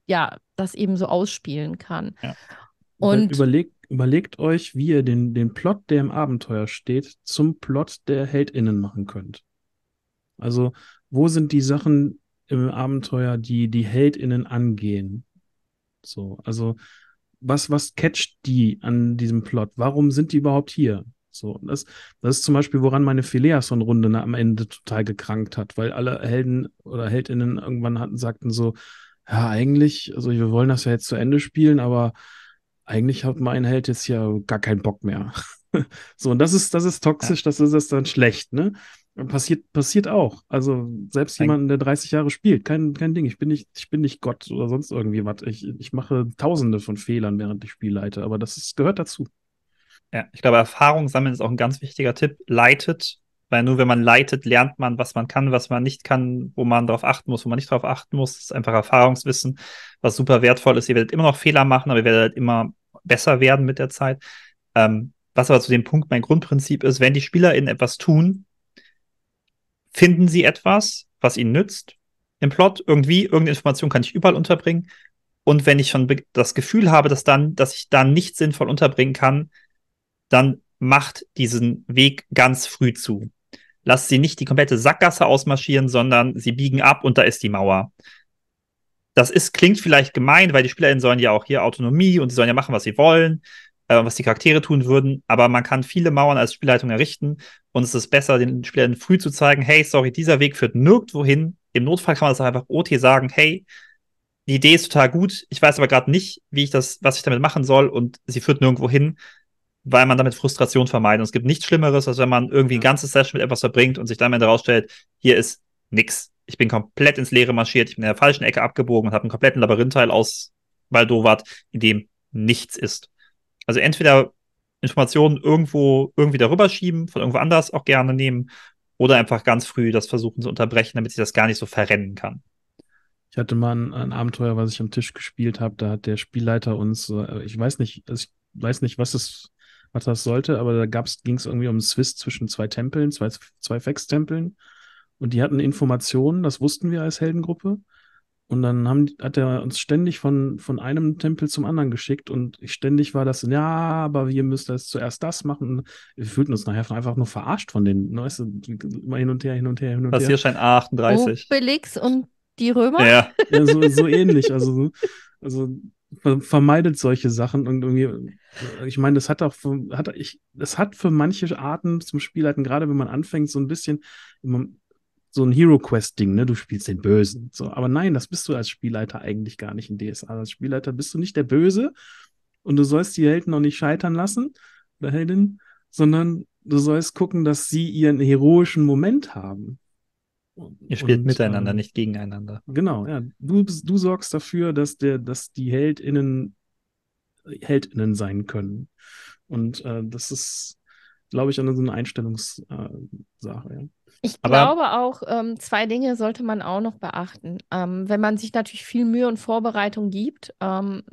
ja, das eben so ausspielen kann. Ja. Und überlegt, überlegt euch, wie ihr den, den Plot, der im Abenteuer steht, zum Plot der HeldInnen machen könnt. Also, wo sind die Sachen im Abenteuer, die die HeldInnen angehen? So, also, was, was catcht die an diesem Plot? Warum sind die überhaupt hier? So, und das, das ist zum Beispiel, woran meine Phileason-Runde am Ende total gekrankt hat, weil alle Helden oder Heldinnen irgendwann hatten, sagten so, ja, eigentlich, also wir wollen das ja jetzt zu Ende spielen, aber eigentlich hat mein Held jetzt ja gar keinen Bock mehr. so, und das ist, das ist toxisch, ja. das ist das dann schlecht, ne? Passiert, passiert auch. Also selbst Nein. jemanden, der 30 Jahre spielt, kein, kein Ding. Ich bin nicht, ich bin nicht Gott oder sonst irgendwie was. Ich, ich mache tausende von Fehlern, während ich Spiel leite, aber das ist, gehört dazu. Ja, ich glaube, Erfahrung sammeln ist auch ein ganz wichtiger Tipp. Leitet, weil nur wenn man leitet, lernt man, was man kann, was man nicht kann, wo man darauf achten muss, wo man nicht darauf achten muss. Das ist einfach Erfahrungswissen, was super wertvoll ist. Ihr werdet immer noch Fehler machen, aber ihr werdet immer besser werden mit der Zeit. Ähm, was aber zu dem Punkt mein Grundprinzip ist, wenn die SpielerInnen etwas tun, finden sie etwas, was ihnen nützt im Plot irgendwie, irgendeine Information kann ich überall unterbringen. Und wenn ich schon das Gefühl habe, dass dann, dass ich da nicht sinnvoll unterbringen kann, dann macht diesen Weg ganz früh zu. Lasst sie nicht die komplette Sackgasse ausmarschieren, sondern sie biegen ab und da ist die Mauer. Das ist, klingt vielleicht gemein, weil die SpielerInnen sollen ja auch hier Autonomie und sie sollen ja machen, was sie wollen, äh, was die Charaktere tun würden, aber man kann viele Mauern als Spielleitung errichten und es ist besser, den SpielerInnen früh zu zeigen, hey, sorry, dieser Weg führt nirgendwo hin. Im Notfall kann man das einfach OT sagen, hey, die Idee ist total gut, ich weiß aber gerade nicht, wie ich das, was ich damit machen soll und sie führt nirgendwo hin weil man damit Frustration vermeidet. Und es gibt nichts Schlimmeres, als wenn man irgendwie ein ganzes Session mit etwas verbringt und sich dann herausstellt, hier ist nichts. Ich bin komplett ins Leere marschiert, ich bin in der falschen Ecke abgebogen und habe einen kompletten Labyrinthteil aus Valdovat, in dem nichts ist. Also entweder Informationen irgendwo irgendwie darüber schieben, von irgendwo anders auch gerne nehmen oder einfach ganz früh das versuchen zu unterbrechen, damit sich das gar nicht so verrennen kann. Ich hatte mal ein, ein Abenteuer, was ich am Tisch gespielt habe, da hat der Spielleiter uns, äh, ich weiß nicht, also ich weiß nicht, was es was das sollte, aber da ging es irgendwie um einen Swiss zwischen zwei Tempeln, zwei, zwei Fex-Tempeln. Und die hatten Informationen, das wussten wir als Heldengruppe. Und dann haben, hat er uns ständig von, von einem Tempel zum anderen geschickt und ständig war das, ja, aber wir müssen das zuerst das machen. Wir fühlten uns nachher einfach nur verarscht von denen. Ne? Weißt du, immer hin und her, hin und her, hin und Passierschein her. Passierschein A38. Obelix und die Römer? Ja, ja so, so ähnlich. Also, also vermeidet solche Sachen und irgendwie, äh, ich meine, das hat auch für, hat, ich, das hat für manche Arten zum Spielleiten, gerade wenn man anfängt, so ein bisschen so ein Hero Quest-Ding, ne? Du spielst den Bösen. So, aber nein, das bist du als Spielleiter eigentlich gar nicht in DSA. Als Spielleiter bist du nicht der Böse und du sollst die Helden auch nicht scheitern lassen der Heldin, sondern du sollst gucken, dass sie ihren heroischen Moment haben. Ihr spielt und, ähm, miteinander, ähm, nicht gegeneinander. Genau, ja. Du, du sorgst dafür, dass, der, dass die HeldInnen HeldInnen sein können. Und äh, das ist, glaube ich, eine so eine Einstellungssache, äh, ja. Ich Aber glaube auch, ähm, zwei Dinge sollte man auch noch beachten. Ähm, wenn man sich natürlich viel Mühe und Vorbereitung gibt, ähm,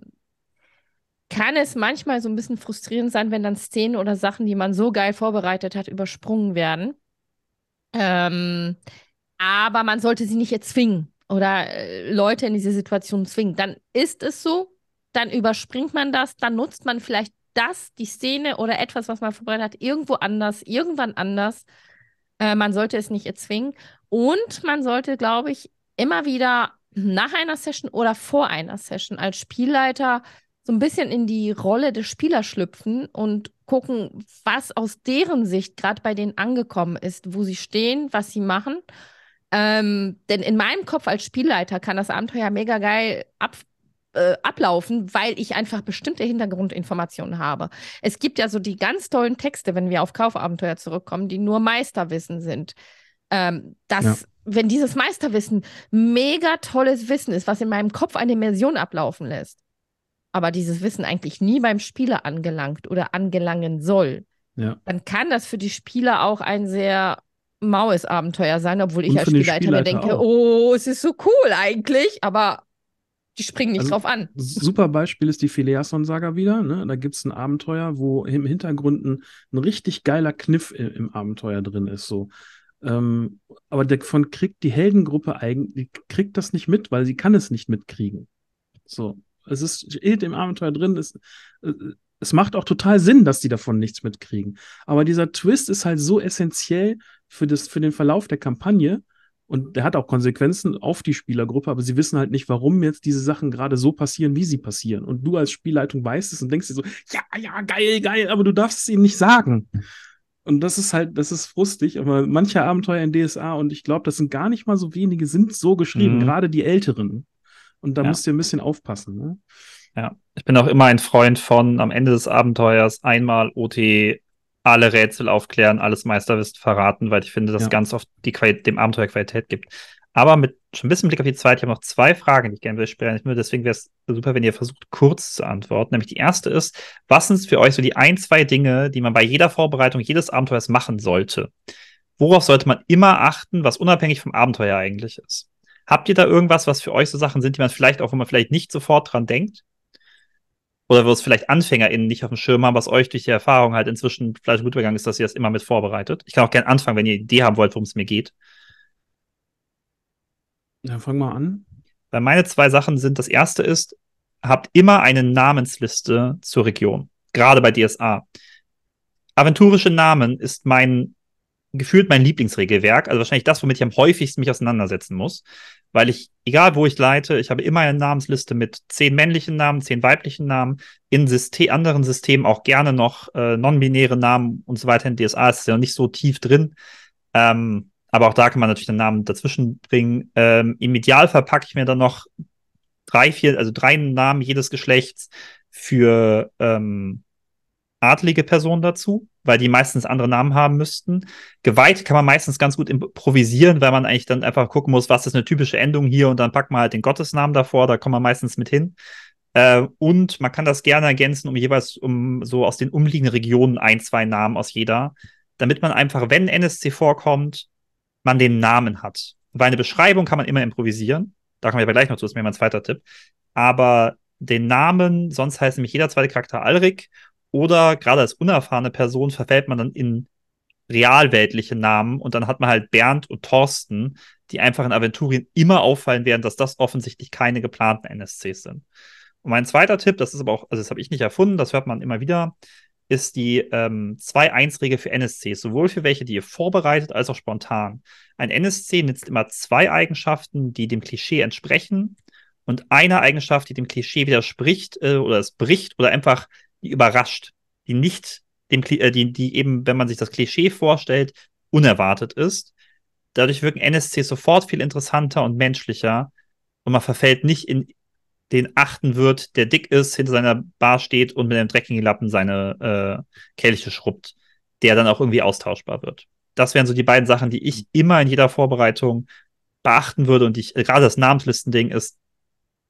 kann es manchmal so ein bisschen frustrierend sein, wenn dann Szenen oder Sachen, die man so geil vorbereitet hat, übersprungen werden. Ähm, aber man sollte sie nicht erzwingen oder äh, Leute in diese Situation zwingen. Dann ist es so, dann überspringt man das, dann nutzt man vielleicht das, die Szene oder etwas, was man verbreitet hat, irgendwo anders, irgendwann anders. Äh, man sollte es nicht erzwingen. Und man sollte, glaube ich, immer wieder nach einer Session oder vor einer Session als Spielleiter so ein bisschen in die Rolle des Spielers schlüpfen und gucken, was aus deren Sicht gerade bei denen angekommen ist, wo sie stehen, was sie machen ähm, denn in meinem Kopf als Spielleiter kann das Abenteuer mega geil ab, äh, ablaufen, weil ich einfach bestimmte Hintergrundinformationen habe. Es gibt ja so die ganz tollen Texte, wenn wir auf Kaufabenteuer zurückkommen, die nur Meisterwissen sind. Ähm, dass, ja. wenn dieses Meisterwissen mega tolles Wissen ist, was in meinem Kopf eine Immersion ablaufen lässt, aber dieses Wissen eigentlich nie beim Spieler angelangt oder angelangen soll, ja. dann kann das für die Spieler auch ein sehr maues Abenteuer sein, obwohl ich als Spielleiter, Spielleiter denke, auch. oh, es ist so cool eigentlich, aber die springen nicht also, drauf an. Super Beispiel ist die Phileason-Saga wieder. Ne? Da gibt es ein Abenteuer, wo im Hintergrund ein, ein richtig geiler Kniff im, im, Abenteuer drin ist. So. Ähm, aber davon kriegt die Heldengruppe eigentlich, kriegt das nicht mit, weil sie kann es nicht mitkriegen. So. Es ist im Abenteuer drin, ist, äh, es macht auch total Sinn, dass die davon nichts mitkriegen. Aber dieser Twist ist halt so essentiell für, das, für den Verlauf der Kampagne. Und der hat auch Konsequenzen auf die Spielergruppe, aber sie wissen halt nicht, warum jetzt diese Sachen gerade so passieren, wie sie passieren. Und du als Spielleitung weißt es und denkst dir so, ja, ja, geil, geil, aber du darfst es ihnen nicht sagen. Und das ist halt, das ist frustig, aber manche Abenteuer in DSA, und ich glaube, das sind gar nicht mal so wenige, sind so geschrieben, mhm. gerade die älteren. Und da ja. müsst ihr ein bisschen aufpassen. Ne? Ja, ich bin auch immer ein Freund von am Ende des Abenteuers einmal OT alle Rätsel aufklären, alles Meisterwissen verraten, weil ich finde, dass ja. ganz oft die Qualität, dem Abenteuer Qualität gibt. Aber mit schon ein bisschen Blick auf die Zeit, ich habe noch zwei Fragen, die ich gerne besprechen möchte. Deswegen wäre es super, wenn ihr versucht, kurz zu antworten. Nämlich die erste ist, was sind für euch so die ein, zwei Dinge, die man bei jeder Vorbereitung jedes Abenteuers machen sollte? Worauf sollte man immer achten, was unabhängig vom Abenteuer eigentlich ist? Habt ihr da irgendwas, was für euch so Sachen sind, die man vielleicht auch, wo man vielleicht nicht sofort dran denkt, oder wo es vielleicht AnfängerInnen nicht auf dem Schirm haben, was euch durch die Erfahrung halt inzwischen vielleicht gut begangen ist, dass ihr das immer mit vorbereitet. Ich kann auch gerne anfangen, wenn ihr eine Idee haben wollt, worum es mir geht. Dann fang mal an. Weil meine zwei Sachen sind, das erste ist, habt immer eine Namensliste zur Region, gerade bei DSA. Aventurische Namen ist mein gefühlt mein Lieblingsregelwerk, also wahrscheinlich das, womit ich am häufigsten mich auseinandersetzen muss, weil ich, egal wo ich leite, ich habe immer eine Namensliste mit zehn männlichen Namen, zehn weiblichen Namen, in System, anderen Systemen auch gerne noch äh, non-binäre Namen und so weiter. In DSA ist es ja noch nicht so tief drin. Ähm, aber auch da kann man natürlich den Namen dazwischen bringen. Ähm, Im Idealfall packe ich mir dann noch drei, vier, also drei Namen jedes Geschlechts für ähm, adlige Personen dazu weil die meistens andere Namen haben müssten. Geweiht kann man meistens ganz gut improvisieren, weil man eigentlich dann einfach gucken muss, was ist eine typische Endung hier und dann packt man halt den Gottesnamen davor, da kommt man meistens mit hin. Äh, und man kann das gerne ergänzen, um jeweils um so aus den umliegenden Regionen ein, zwei Namen aus jeder, damit man einfach, wenn NSC vorkommt, man den Namen hat. Weil eine Beschreibung kann man immer improvisieren. Da kommen wir aber gleich noch zu, das ist mir mein zweiter Tipp. Aber den Namen, sonst heißt nämlich jeder zweite Charakter Alrik oder gerade als unerfahrene Person verfällt man dann in realweltliche Namen und dann hat man halt Bernd und Thorsten, die einfach in Aventurien immer auffallen werden, dass das offensichtlich keine geplanten NSCs sind. Und mein zweiter Tipp, das ist aber auch, also das habe ich nicht erfunden, das hört man immer wieder, ist die ähm, 2-1-Regel für NSCs, sowohl für welche, die ihr vorbereitet, als auch spontan. Ein NSC nützt immer zwei Eigenschaften, die dem Klischee entsprechen und eine Eigenschaft, die dem Klischee widerspricht äh, oder es bricht oder einfach die überrascht, die nicht dem, äh, die, die eben, wenn man sich das Klischee vorstellt, unerwartet ist. Dadurch wirken NSC sofort viel interessanter und menschlicher und man verfällt nicht in den achten Wirt, der dick ist, hinter seiner Bar steht und mit einem dreckigen Lappen seine äh, Kelche schrubbt, der dann auch irgendwie austauschbar wird. Das wären so die beiden Sachen, die ich immer in jeder Vorbereitung beachten würde und ich, äh, gerade das Namenslistending ist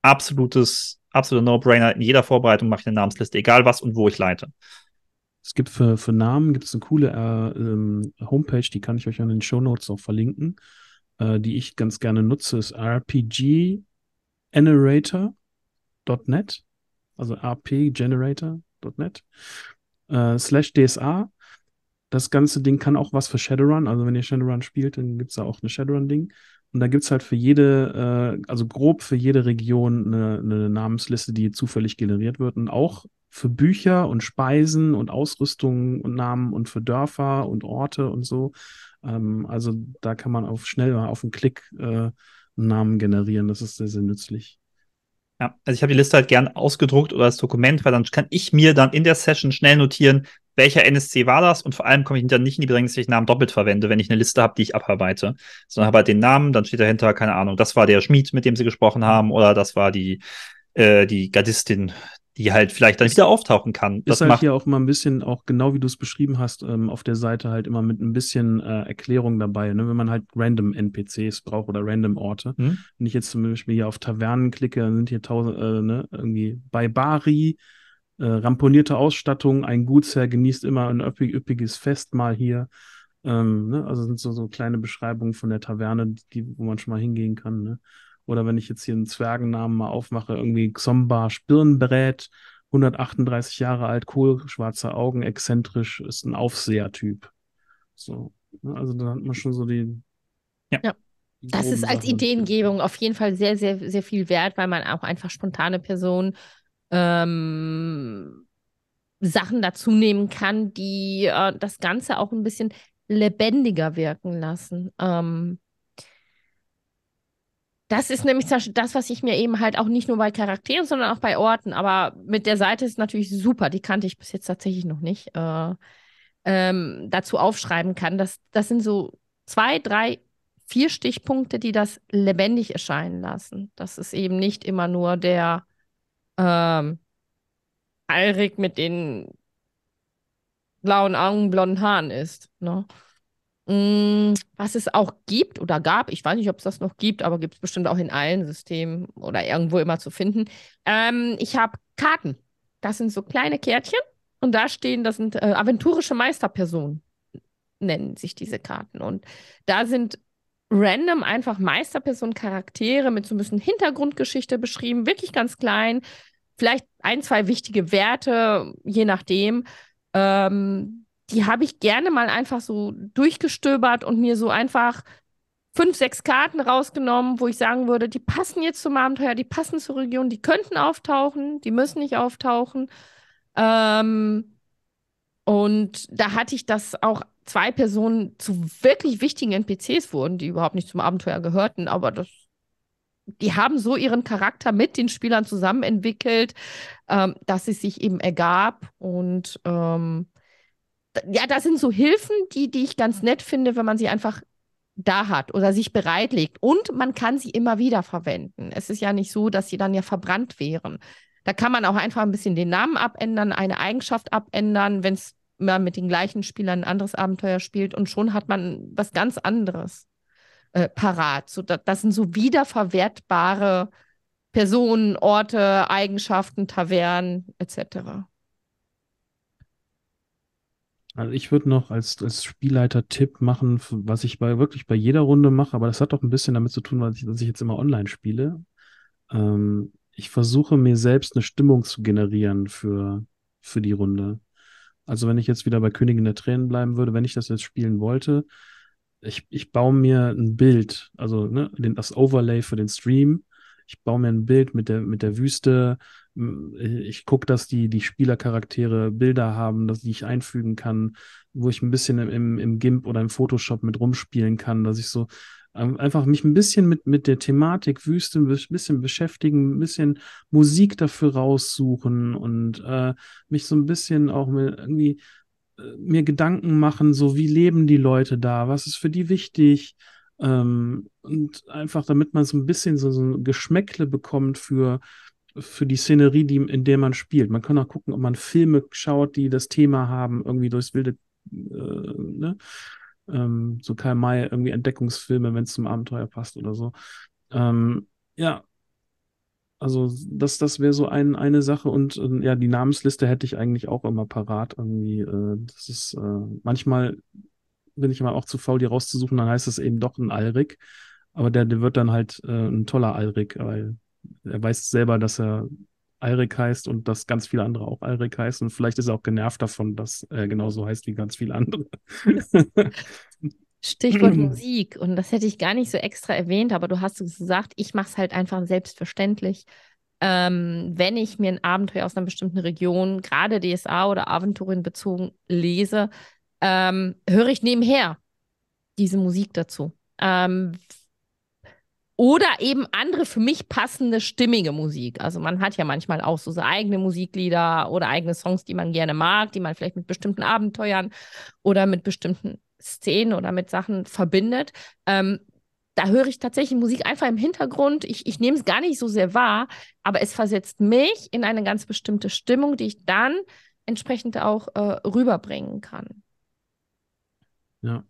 absolutes absoluter No-Brainer. In jeder Vorbereitung mache ich eine Namensliste, egal was und wo ich leite. Es gibt für, für Namen gibt es eine coole äh, ähm, Homepage, die kann ich euch an den Show Notes auch verlinken, äh, die ich ganz gerne nutze, ist rpggenerator.net, also rpgenerator.net äh, slash DSA. Das ganze Ding kann auch was für Shadowrun, also wenn ihr Shadowrun spielt, dann gibt es da auch ein Shadowrun-Ding. Und da gibt es halt für jede, äh, also grob für jede Region eine, eine, Namensliste, die zufällig generiert wird. Und auch für Bücher und Speisen und Ausrüstungen und Namen und für Dörfer und Orte und so. Ähm, also da kann man auf schnell auf einen Klick äh, einen Namen generieren. Das ist sehr, sehr nützlich. Ja, also ich habe die Liste halt gern ausgedruckt oder als Dokument, weil dann kann ich mir dann in der Session schnell notieren, welcher NSC war das? Und vor allem komme ich dann nicht in die Bedrängnis, dass ich Namen doppelt verwende, wenn ich eine Liste habe, die ich abarbeite. Sondern habe halt den Namen, dann steht dahinter, keine Ahnung, das war der Schmied, mit dem sie gesprochen haben, oder das war die, äh, die Gardistin, die halt vielleicht dann wieder auftauchen kann. Das ist halt macht hier auch immer ein bisschen, auch genau wie du es beschrieben hast, ähm, auf der Seite halt immer mit ein bisschen äh, Erklärung dabei, ne? wenn man halt random NPCs braucht oder random Orte. Hm? Wenn ich jetzt zum Beispiel hier auf Tavernen klicke, dann sind hier tausend, äh, ne, irgendwie bei Bari äh, ramponierte Ausstattung, ein Gutsherr genießt immer ein üppig, üppiges Festmahl hier. Ähm, ne? Also sind so, so kleine Beschreibungen von der Taverne, die, wo man schon mal hingehen kann. Ne? Oder wenn ich jetzt hier einen Zwergennamen mal aufmache, irgendwie Xomba Spirnbrät, 138 Jahre alt, kohlschwarze cool, Augen, exzentrisch, ist ein Aufsehertyp. So. Ne? Also da hat man schon so die. ja. ja. Das ist als Ideengebung auf jeden Fall sehr, sehr, sehr viel wert, weil man auch einfach spontane Personen ähm, Sachen dazu nehmen kann, die äh, das Ganze auch ein bisschen lebendiger wirken lassen. Ähm, das ist nämlich das, was ich mir eben halt auch nicht nur bei Charakteren, sondern auch bei Orten, aber mit der Seite ist natürlich super, die kannte ich bis jetzt tatsächlich noch nicht, äh, ähm, dazu aufschreiben kann. Das, das sind so zwei, drei, vier Stichpunkte, die das lebendig erscheinen lassen. Das ist eben nicht immer nur der ähm, Alrik mit den blauen Augen, blonden Haaren ist. Ne? Mm, was es auch gibt oder gab, ich weiß nicht, ob es das noch gibt, aber gibt es bestimmt auch in allen Systemen oder irgendwo immer zu finden. Ähm, ich habe Karten. Das sind so kleine Kärtchen und da stehen, das sind äh, aventurische Meisterpersonen, nennen sich diese Karten. Und da sind random einfach Meisterpersonen, Charaktere mit so ein bisschen Hintergrundgeschichte beschrieben, wirklich ganz klein. Vielleicht ein, zwei wichtige Werte, je nachdem. Ähm, die habe ich gerne mal einfach so durchgestöbert und mir so einfach fünf, sechs Karten rausgenommen, wo ich sagen würde, die passen jetzt zum Abenteuer, die passen zur Region, die könnten auftauchen, die müssen nicht auftauchen. Ähm, und da hatte ich das auch zwei Personen zu wirklich wichtigen NPCs wurden, die überhaupt nicht zum Abenteuer gehörten, aber das, die haben so ihren Charakter mit den Spielern zusammen entwickelt, ähm, dass es sich eben ergab. Und ähm, ja, das sind so Hilfen, die, die ich ganz nett finde, wenn man sie einfach da hat oder sich bereitlegt. Und man kann sie immer wieder verwenden. Es ist ja nicht so, dass sie dann ja verbrannt wären. Da kann man auch einfach ein bisschen den Namen abändern, eine Eigenschaft abändern, wenn es man mit den gleichen Spielern ein anderes Abenteuer spielt und schon hat man was ganz anderes äh, parat. So, da, das sind so wiederverwertbare Personen, Orte, Eigenschaften, Tavernen etc. Also ich würde noch als, als Spielleiter-Tipp machen, was ich bei, wirklich bei jeder Runde mache, aber das hat auch ein bisschen damit zu tun, dass ich, dass ich jetzt immer online spiele. Ähm, ich versuche mir selbst eine Stimmung zu generieren für, für die Runde. Also wenn ich jetzt wieder bei Königin der Tränen bleiben würde, wenn ich das jetzt spielen wollte, ich, ich baue mir ein Bild, also ne, den, das Overlay für den Stream. Ich baue mir ein Bild mit der, mit der Wüste. Ich gucke, dass die, die Spielercharaktere Bilder haben, dass, die ich einfügen kann, wo ich ein bisschen im, im GIMP oder im Photoshop mit rumspielen kann, dass ich so einfach mich ein bisschen mit, mit der Thematik Wüste ein bisschen beschäftigen, ein bisschen Musik dafür raussuchen und äh, mich so ein bisschen auch mit irgendwie äh, mir Gedanken machen, so wie leben die Leute da, was ist für die wichtig ähm, und einfach damit man so ein bisschen so, so ein Geschmäckle bekommt für für die Szenerie, die, in der man spielt. Man kann auch gucken, ob man Filme schaut, die das Thema haben, irgendwie durchs wilde äh, ne? ähm, so Karl May irgendwie Entdeckungsfilme, wenn es zum Abenteuer passt oder so. Ähm, ja, also das, das wäre so ein, eine Sache und äh, ja, die Namensliste hätte ich eigentlich auch immer parat irgendwie. Äh, das ist äh, manchmal bin ich immer auch zu faul, die rauszusuchen, dann heißt es eben doch ein Alrik. Aber der, der wird dann halt äh, ein toller Alrik, weil er weiß selber, dass er Eirik heißt und dass ganz viele andere auch Eirik heißen. Vielleicht ist er auch genervt davon, dass er äh, genauso heißt wie ganz viele andere. Stichwort Musik. Und das hätte ich gar nicht so extra erwähnt, aber du hast gesagt, ich mache es halt einfach selbstverständlich. Ähm, wenn ich mir ein Abenteuer aus einer bestimmten Region, gerade DSA oder Aventurin bezogen, lese, ähm, höre ich nebenher diese Musik dazu. Ähm, oder eben andere für mich passende stimmige Musik. Also man hat ja manchmal auch so seine eigene Musiklieder oder eigene Songs, die man gerne mag, die man vielleicht mit bestimmten Abenteuern oder mit bestimmten Szenen oder mit Sachen verbindet. Ähm, da höre ich tatsächlich Musik einfach im Hintergrund. Ich, ich nehme es gar nicht so sehr wahr, aber es versetzt mich in eine ganz bestimmte Stimmung, die ich dann entsprechend auch äh, rüberbringen kann. Ja.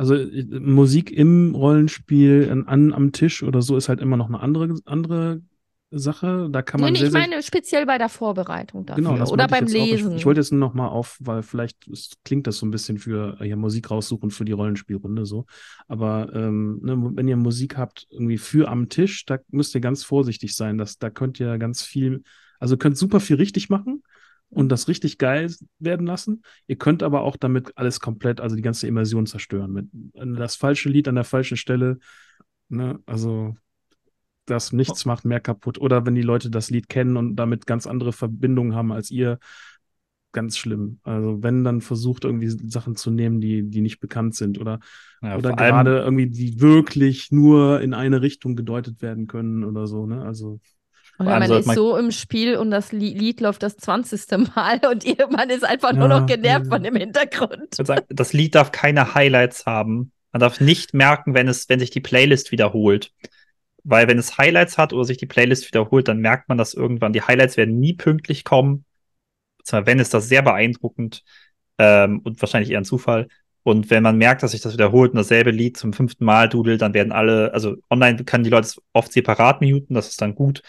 Also äh, Musik im Rollenspiel an, am Tisch oder so ist halt immer noch eine andere, andere Sache. Da kann man. Nee, sehr, ich meine speziell bei der Vorbereitung dafür. Genau, oder beim ich Lesen. Auch. Ich, wollte jetzt nur noch mal auf, weil vielleicht ist, klingt das so ein bisschen für ja, äh, Musik raussuchen für die Rollenspielrunde so. Aber ähm, ne, wenn ihr Musik habt, irgendwie für am Tisch, da müsst ihr ganz vorsichtig sein. Dass, da könnt ihr ganz viel, also könnt super viel richtig machen und das richtig geil werden lassen. Ihr könnt aber auch damit alles komplett, also die ganze Immersion zerstören. Mit äh, das falsche Lied an der falschen Stelle. Ne? Also das nichts macht mehr kaputt. Oder wenn die Leute das Lied kennen und damit ganz andere Verbindungen haben als ihr, ganz schlimm. Also wenn dann versucht, irgendwie Sachen zu nehmen, die, die nicht bekannt sind oder, ja, oder gerade irgendwie, die wirklich nur in eine Richtung gedeutet werden können oder so, ne? Also. Und man ist man so im Spiel und das Lied läuft das 20. Mal und ihr, man ist einfach nur ja, noch genervt ja. von dem Hintergrund. das Lied darf keine Highlights haben. Man darf nicht merken, wenn, es, wenn sich die Playlist wiederholt. Weil wenn es Highlights hat oder sich die Playlist wiederholt, dann merkt man das irgendwann. Die Highlights werden nie pünktlich kommen. Wenn ist das sehr beeindruckend ähm, und wahrscheinlich eher ein Zufall. Und wenn man merkt, dass sich das wiederholt und dasselbe Lied zum fünften Mal dudelt, dann werden alle, also online können die Leute es oft separat muten, das ist dann gut.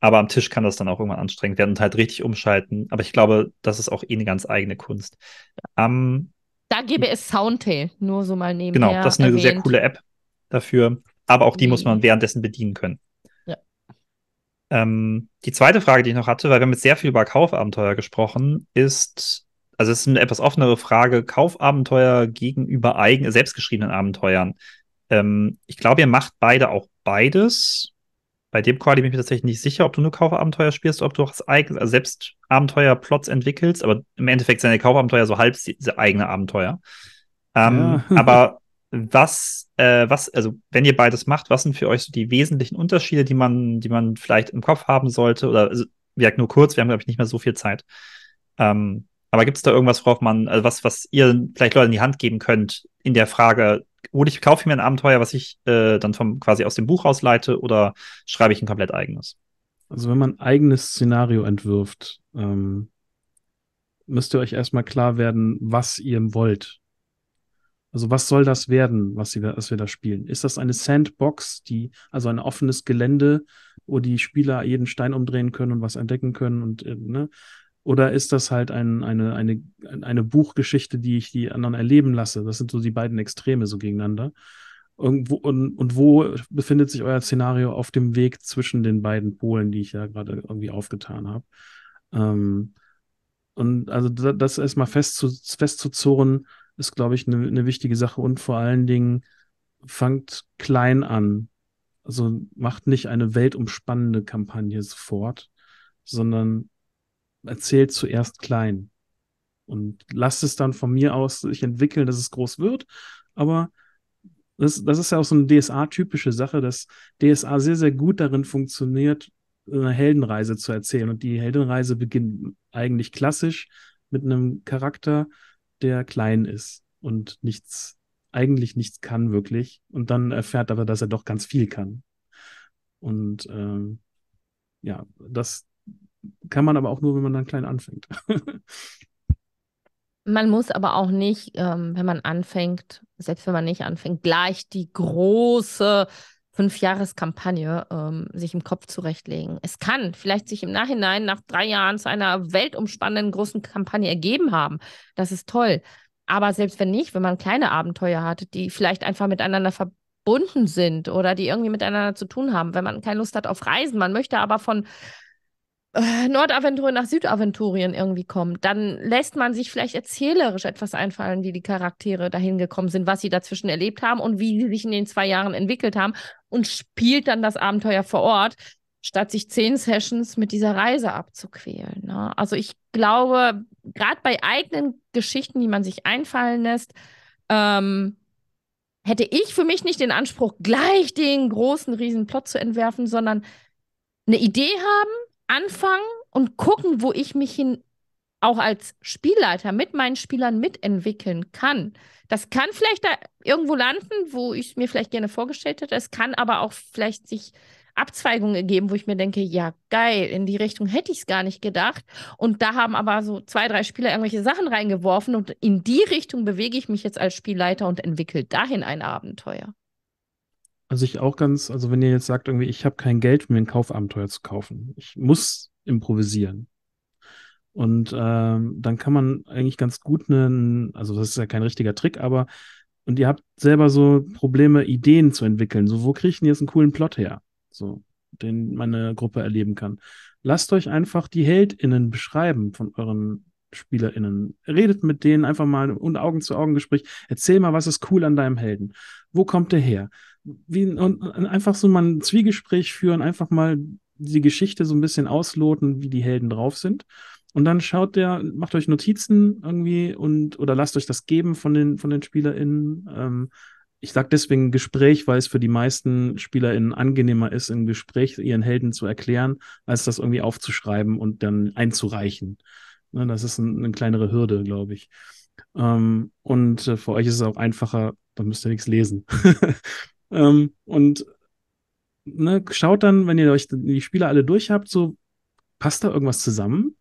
Aber am Tisch kann das dann auch irgendwann anstrengend werden und halt richtig umschalten. Aber ich glaube, das ist auch eh eine ganz eigene Kunst. Um, da gäbe es Soundtail, nur so mal nebenher. Genau, das ist eine erwähnt. sehr coole App dafür. Aber auch die mhm. muss man währenddessen bedienen können. Ja. Ähm, die zweite Frage, die ich noch hatte, weil wir haben jetzt sehr viel über Kaufabenteuer gesprochen, ist, also es ist eine etwas offenere Frage, Kaufabenteuer gegenüber eigen, selbstgeschriebenen Abenteuern. Ähm, ich glaube, ihr macht beide auch beides bei dem Quali bin ich mir tatsächlich nicht sicher, ob du nur Kaufabenteuer spielst, ob du auch eigene, also selbst Abenteuerplots entwickelst, aber im Endeffekt sind ja Kaufabenteuer so halb eigene Abenteuer. Ähm, ja. aber was, äh, was, also wenn ihr beides macht, was sind für euch so die wesentlichen Unterschiede, die man, die man vielleicht im Kopf haben sollte? Oder also, ja, nur kurz, wir haben, glaube ich, nicht mehr so viel Zeit. Ähm, aber gibt es da irgendwas, worauf man, also was, was ihr vielleicht Leute in die Hand geben könnt in der Frage, oder ich kaufe mir ein Abenteuer, was ich äh, dann vom, quasi aus dem Buch rausleite, oder schreibe ich ein komplett eigenes? Also wenn man ein eigenes Szenario entwirft, ähm, müsst ihr euch erstmal klar werden, was ihr wollt. Also was soll das werden, was, sie, was wir da spielen? Ist das eine Sandbox, die, also ein offenes Gelände, wo die Spieler jeden Stein umdrehen können und was entdecken können und äh, ne? Oder ist das halt ein, eine, eine, eine Buchgeschichte, die ich die anderen erleben lasse? Das sind so die beiden Extreme so gegeneinander. Irgendwo, und, und wo befindet sich euer Szenario auf dem Weg zwischen den beiden Polen, die ich ja gerade irgendwie aufgetan habe? Ähm, und also das erstmal fest festzuzurren, ist, glaube ich, eine ne wichtige Sache. Und vor allen Dingen, fangt klein an. Also macht nicht eine weltumspannende Kampagne sofort, sondern erzählt zuerst klein und lasst es dann von mir aus sich entwickeln, dass es groß wird. Aber das, das ist ja auch so eine DSA-typische Sache, dass DSA sehr, sehr gut darin funktioniert, eine Heldenreise zu erzählen. Und die Heldenreise beginnt eigentlich klassisch mit einem Charakter, der klein ist und nichts, eigentlich nichts kann wirklich. Und dann erfährt aber, dass er doch ganz viel kann. Und ähm, ja, das, kann man aber auch nur, wenn man dann klein anfängt. man muss aber auch nicht, ähm, wenn man anfängt, selbst wenn man nicht anfängt, gleich die große Fünfjahreskampagne ähm, sich im Kopf zurechtlegen. Es kann vielleicht sich im Nachhinein nach drei Jahren zu einer weltumspannenden großen Kampagne ergeben haben. Das ist toll. Aber selbst wenn nicht, wenn man kleine Abenteuer hat, die vielleicht einfach miteinander verbunden sind oder die irgendwie miteinander zu tun haben, wenn man keine Lust hat auf Reisen, man möchte aber von äh, Nordaventurien nach Südaventurien irgendwie kommt, dann lässt man sich vielleicht erzählerisch etwas einfallen, wie die Charaktere dahin gekommen sind, was sie dazwischen erlebt haben und wie sie sich in den zwei Jahren entwickelt haben und spielt dann das Abenteuer vor Ort, statt sich zehn Sessions mit dieser Reise abzuquälen. Ne? Also ich glaube, gerade bei eigenen Geschichten, die man sich einfallen lässt, ähm, hätte ich für mich nicht den Anspruch, gleich den großen, riesen Plot zu entwerfen, sondern eine Idee haben, anfangen und gucken, wo ich mich hin auch als Spielleiter mit meinen Spielern mitentwickeln kann. Das kann vielleicht da irgendwo landen, wo ich es mir vielleicht gerne vorgestellt hätte. Es kann aber auch vielleicht sich Abzweigungen ergeben, wo ich mir denke, ja, geil, in die Richtung hätte ich es gar nicht gedacht. Und da haben aber so zwei, drei Spieler irgendwelche Sachen reingeworfen und in die Richtung bewege ich mich jetzt als Spielleiter und entwickle dahin ein Abenteuer. Also ich auch ganz, also wenn ihr jetzt sagt, irgendwie, ich habe kein Geld, um mir ein Kaufabenteuer zu kaufen. Ich muss improvisieren. Und ähm, dann kann man eigentlich ganz gut einen, also das ist ja kein richtiger Trick, aber und ihr habt selber so Probleme, Ideen zu entwickeln. So, wo kriege ich denn jetzt einen coolen Plot her? So, den meine Gruppe erleben kann. Lasst euch einfach die HeldInnen beschreiben von euren SpielerInnen. Redet mit denen einfach mal und Augen-zu-Augen-Gespräch. Erzähl mal, was ist cool an deinem Helden? Wo kommt der her? wie und einfach so mal ein Zwiegespräch führen, einfach mal die Geschichte so ein bisschen ausloten, wie die Helden drauf sind. Und dann schaut der, macht euch Notizen irgendwie und oder lasst euch das geben von den, von den SpielerInnen. Ähm, ich sage deswegen Gespräch, weil es für die meisten SpielerInnen angenehmer ist, im Gespräch ihren Helden zu erklären, als das irgendwie aufzuschreiben und dann einzureichen. Ne, das ist ein, eine kleinere Hürde, glaube ich. Ähm, und äh, für euch ist es auch einfacher, dann müsst ihr nichts lesen. Ähm, und ne, schaut dann, wenn ihr euch die Spiele alle durch habt, so passt da irgendwas zusammen?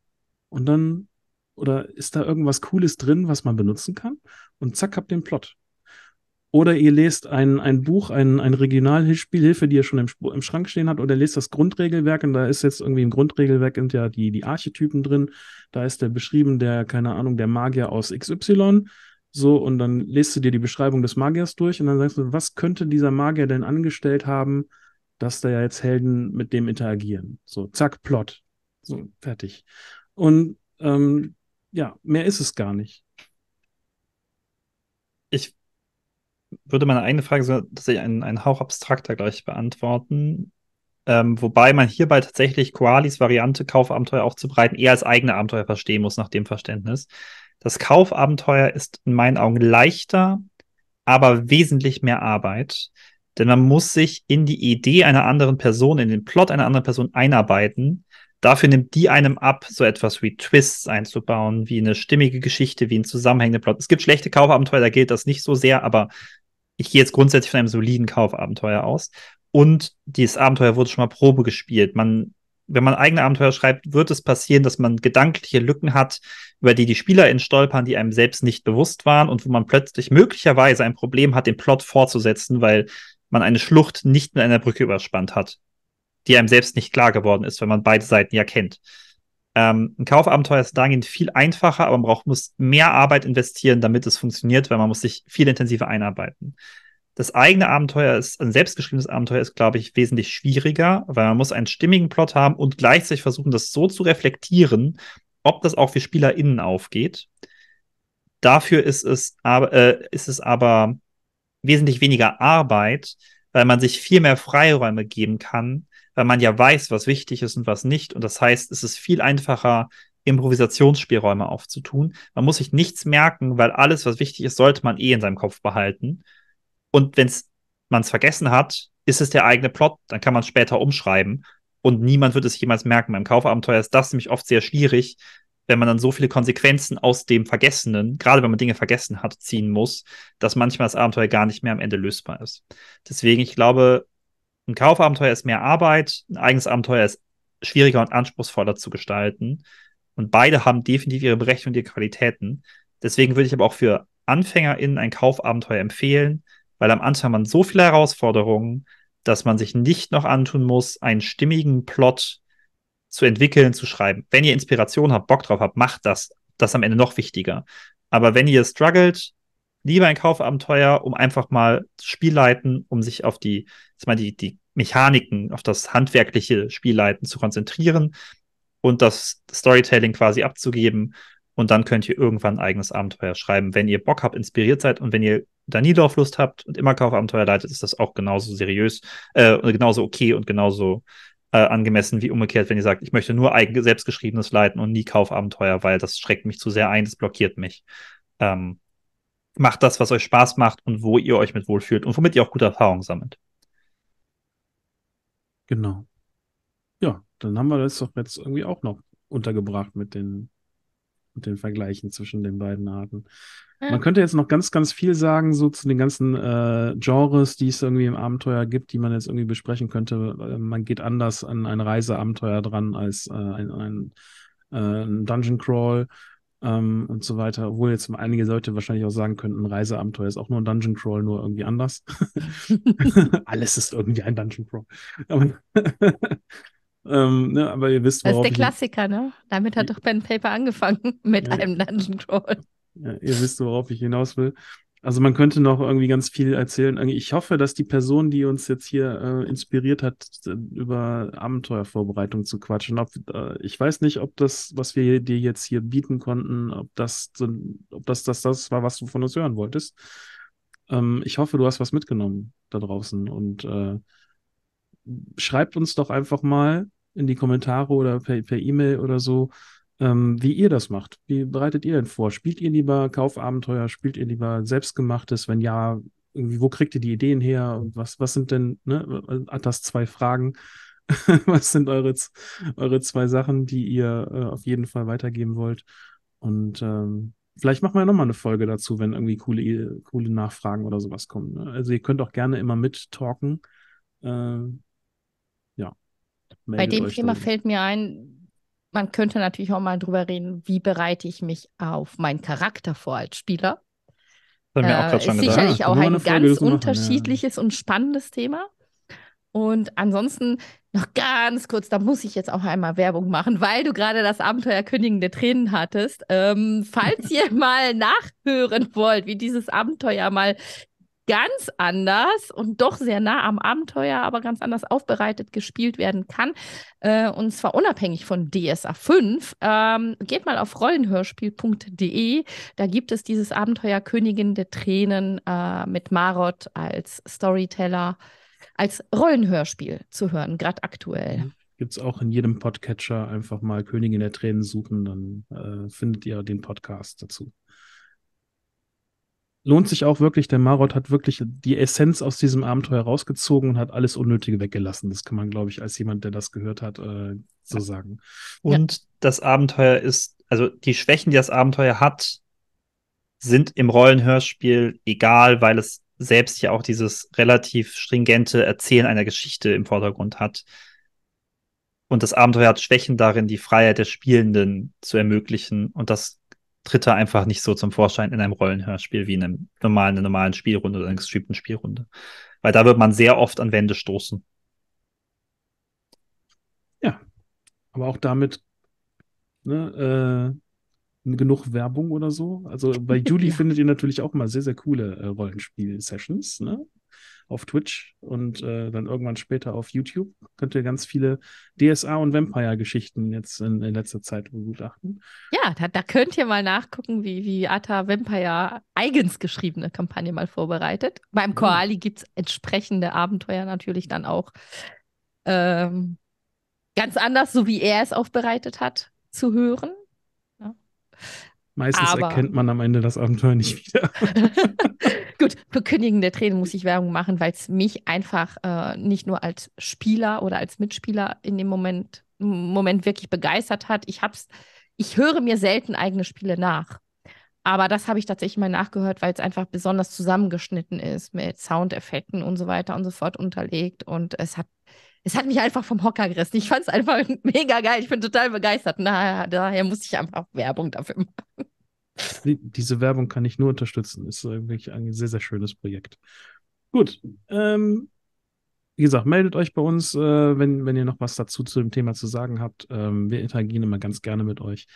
Und dann, oder ist da irgendwas Cooles drin, was man benutzen kann? Und zack, habt den Plot. Oder ihr lest ein, ein Buch, ein, ein Regionalspielhilfe, die ihr schon im, im Schrank stehen habt, oder lest das Grundregelwerk und da ist jetzt irgendwie im Grundregelwerk sind ja die, die Archetypen drin. Da ist der beschrieben, der, keine Ahnung, der Magier aus XY. So, und dann lest du dir die Beschreibung des Magiers durch und dann sagst du, was könnte dieser Magier denn angestellt haben, dass da ja jetzt Helden mit dem interagieren? So, zack, Plot. So, fertig. Und ähm, ja, mehr ist es gar nicht. Ich würde meine eigene Frage so tatsächlich einen, einen Hauch abstrakter gleich beantworten. Ähm, wobei man hierbei tatsächlich Koalis Variante Kaufabenteuer aufzubereiten eher als eigene Abenteuer verstehen muss, nach dem Verständnis. Das Kaufabenteuer ist in meinen Augen leichter, aber wesentlich mehr Arbeit. Denn man muss sich in die Idee einer anderen Person, in den Plot einer anderen Person einarbeiten. Dafür nimmt die einem ab, so etwas wie Twists einzubauen, wie eine stimmige Geschichte, wie ein zusammenhängender Plot. Es gibt schlechte Kaufabenteuer, da gilt das nicht so sehr, aber ich gehe jetzt grundsätzlich von einem soliden Kaufabenteuer aus. Und dieses Abenteuer wurde schon mal Probe gespielt. Man wenn man eigene Abenteuer schreibt, wird es passieren, dass man gedankliche Lücken hat, über die die Spieler in stolpern, die einem selbst nicht bewusst waren und wo man plötzlich möglicherweise ein Problem hat, den Plot fortzusetzen, weil man eine Schlucht nicht mit einer Brücke überspannt hat, die einem selbst nicht klar geworden ist, wenn man beide Seiten ja kennt. Ähm, ein Kaufabenteuer ist dahingehend viel einfacher, aber man braucht, muss mehr Arbeit investieren, damit es funktioniert, weil man muss sich viel intensiver einarbeiten das eigene Abenteuer ist, ein selbstgeschriebenes Abenteuer ist, glaube ich, wesentlich schwieriger, weil man muss einen stimmigen Plot haben und gleichzeitig versuchen, das so zu reflektieren, ob das auch für SpielerInnen aufgeht. Dafür ist es aber, äh, ist es aber wesentlich weniger Arbeit, weil man sich viel mehr Freiräume geben kann, weil man ja weiß, was wichtig ist und was nicht. Und das heißt, es ist viel einfacher, Improvisationsspielräume aufzutun. Man muss sich nichts merken, weil alles, was wichtig ist, sollte man eh in seinem Kopf behalten. Und wenn man es vergessen hat, ist es der eigene Plot, dann kann man es später umschreiben und niemand wird es jemals merken. Beim Kaufabenteuer ist das nämlich oft sehr schwierig, wenn man dann so viele Konsequenzen aus dem Vergessenen, gerade wenn man Dinge vergessen hat, ziehen muss, dass manchmal das Abenteuer gar nicht mehr am Ende lösbar ist. Deswegen, ich glaube, ein Kaufabenteuer ist mehr Arbeit, ein eigenes Abenteuer ist schwieriger und anspruchsvoller zu gestalten. Und beide haben definitiv ihre Berechnung und ihre Qualitäten. Deswegen würde ich aber auch für AnfängerInnen ein Kaufabenteuer empfehlen, weil am Anfang man so viele Herausforderungen, dass man sich nicht noch antun muss, einen stimmigen Plot zu entwickeln, zu schreiben. Wenn ihr Inspiration habt, Bock drauf habt, macht das. Das ist am Ende noch wichtiger. Aber wenn ihr struggelt, lieber ein Kaufabenteuer, um einfach mal Spielleiten, um sich auf die, mal die, die Mechaniken, auf das handwerkliche Spielleiten zu konzentrieren und das Storytelling quasi abzugeben. Und dann könnt ihr irgendwann ein eigenes Abenteuer schreiben, wenn ihr Bock habt, inspiriert seid und wenn ihr Danilo auf Lust habt und immer Kaufabenteuer leitet, ist das auch genauso seriös, äh, genauso okay und genauso äh, angemessen wie umgekehrt, wenn ihr sagt, ich möchte nur eigen selbstgeschriebenes leiten und nie Kaufabenteuer, weil das schreckt mich zu sehr ein, das blockiert mich. Ähm, macht das, was euch Spaß macht und wo ihr euch mit wohlfühlt und womit ihr auch gute Erfahrungen sammelt. Genau. Ja, dann haben wir das doch jetzt irgendwie auch noch untergebracht mit den, mit den Vergleichen zwischen den beiden Arten. Man könnte jetzt noch ganz, ganz viel sagen, so zu den ganzen äh, Genres, die es irgendwie im Abenteuer gibt, die man jetzt irgendwie besprechen könnte. Äh, man geht anders an ein Reiseabenteuer dran als äh, ein, ein, äh, ein Dungeon Crawl ähm, und so weiter. Obwohl jetzt einige Leute wahrscheinlich auch sagen könnten, ein Reiseabenteuer ist auch nur ein Dungeon Crawl, nur irgendwie anders. Alles ist irgendwie ein Dungeon Crawl. Aber Ähm, ne, aber ihr wisst, Das ist der Klassiker, ne? Damit hat doch Ben Paper angefangen mit ja. einem Dungeon Crawl. Ja, ihr wisst, worauf ich hinaus will. Also man könnte noch irgendwie ganz viel erzählen. Ich hoffe, dass die Person, die uns jetzt hier äh, inspiriert hat, über Abenteuervorbereitung zu quatschen. Ob, äh, ich weiß nicht, ob das, was wir dir jetzt hier bieten konnten, ob das, ob das, das das war, was du von uns hören wolltest. Ähm, ich hoffe, du hast was mitgenommen da draußen und äh, schreibt uns doch einfach mal in die Kommentare oder per E-Mail e oder so, ähm, wie ihr das macht. Wie bereitet ihr denn vor? Spielt ihr lieber Kaufabenteuer? Spielt ihr lieber Selbstgemachtes? Wenn ja, irgendwie, wo kriegt ihr die Ideen her? Und was, was sind denn, ne, hat äh, das zwei Fragen. was sind eure, eure zwei Sachen, die ihr äh, auf jeden Fall weitergeben wollt? Und ähm, vielleicht machen wir ja nochmal eine Folge dazu, wenn irgendwie coole, coole Nachfragen oder sowas kommen. Ne? Also ihr könnt auch gerne immer mittalken. Äh, ja. Bei dem Thema dann. fällt mir ein, man könnte natürlich auch mal drüber reden, wie bereite ich mich auf meinen Charakter vor als Spieler. Das äh, mir auch ist schon sicherlich ja, auch ein ganz unterschiedliches machen, ja. und spannendes Thema. Und ansonsten noch ganz kurz, da muss ich jetzt auch einmal Werbung machen, weil du gerade das Abenteuer Königin der Tränen hattest. Ähm, falls ihr mal nachhören wollt, wie dieses Abenteuer mal ganz anders und doch sehr nah am Abenteuer, aber ganz anders aufbereitet gespielt werden kann. Äh, und zwar unabhängig von DSA 5. Ähm, geht mal auf rollenhörspiel.de. Da gibt es dieses Abenteuer Königin der Tränen äh, mit Marot als Storyteller, als Rollenhörspiel zu hören, gerade aktuell. Gibt es auch in jedem Podcatcher einfach mal Königin der Tränen suchen, dann äh, findet ihr den Podcast dazu lohnt sich auch wirklich. Der Marot hat wirklich die Essenz aus diesem Abenteuer rausgezogen und hat alles Unnötige weggelassen. Das kann man, glaube ich, als jemand, der das gehört hat, äh, so sagen. Und ja. das Abenteuer ist, also die Schwächen, die das Abenteuer hat, sind im Rollenhörspiel egal, weil es selbst ja auch dieses relativ stringente Erzählen einer Geschichte im Vordergrund hat. Und das Abenteuer hat Schwächen darin, die Freiheit der Spielenden zu ermöglichen. Und das tritt er einfach nicht so zum Vorschein in einem Rollenhörspiel wie in einem normalen, einer normalen Spielrunde oder einer gestreamten Spielrunde. Weil da wird man sehr oft an Wände stoßen. Ja. Aber auch damit ne, äh, genug Werbung oder so. Also bei Juli findet ihr natürlich auch mal sehr, sehr coole äh, Rollenspiel-Sessions. Ne? auf Twitch und äh, dann irgendwann später auf YouTube. Könnt ihr ganz viele DSA- und Vampire-Geschichten jetzt in, in, letzter Zeit begutachten. Ja, da, da, könnt ihr mal nachgucken, wie, wie Atta Vampire eigens geschriebene Kampagne mal vorbereitet. Beim mhm. Koali ja. gibt es entsprechende Abenteuer natürlich dann auch. Ähm, ganz anders, so wie er es aufbereitet hat, zu hören. Ja. Ne? Meistens Aber, erkennt man am Ende das Abenteuer nicht wieder. Gut, für Kündigen der Tränen muss ich Werbung machen, weil es mich einfach äh, nicht nur als Spieler oder als Mitspieler in dem Moment, Moment wirklich begeistert hat. Ich hab's, ich höre mir selten eigene Spiele nach. Aber das habe ich tatsächlich mal nachgehört, weil es einfach besonders zusammengeschnitten ist mit Soundeffekten und so weiter und so fort unterlegt. Und es hat, es hat mich einfach vom Hocker gerissen. Ich fand es einfach mega geil. Ich bin total begeistert. Na, daher musste ich einfach Werbung dafür machen. Diese Werbung kann ich nur unterstützen. Ist wirklich ein sehr, sehr schönes Projekt. Gut. Ähm, wie gesagt, meldet euch bei uns, äh, wenn, wenn ihr noch was dazu zu dem Thema zu sagen habt. Ähm, wir interagieren immer ganz gerne mit euch.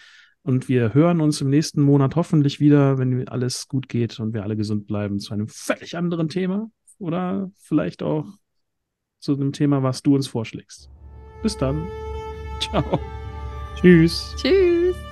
Und wir hören uns im nächsten Monat hoffentlich wieder, wenn alles gut geht und wir alle gesund bleiben, zu einem völlig anderen Thema. Oder vielleicht auch zu dem Thema, was du uns vorschlägst. Bis dann. Ciao. Tschüss. Tschüss.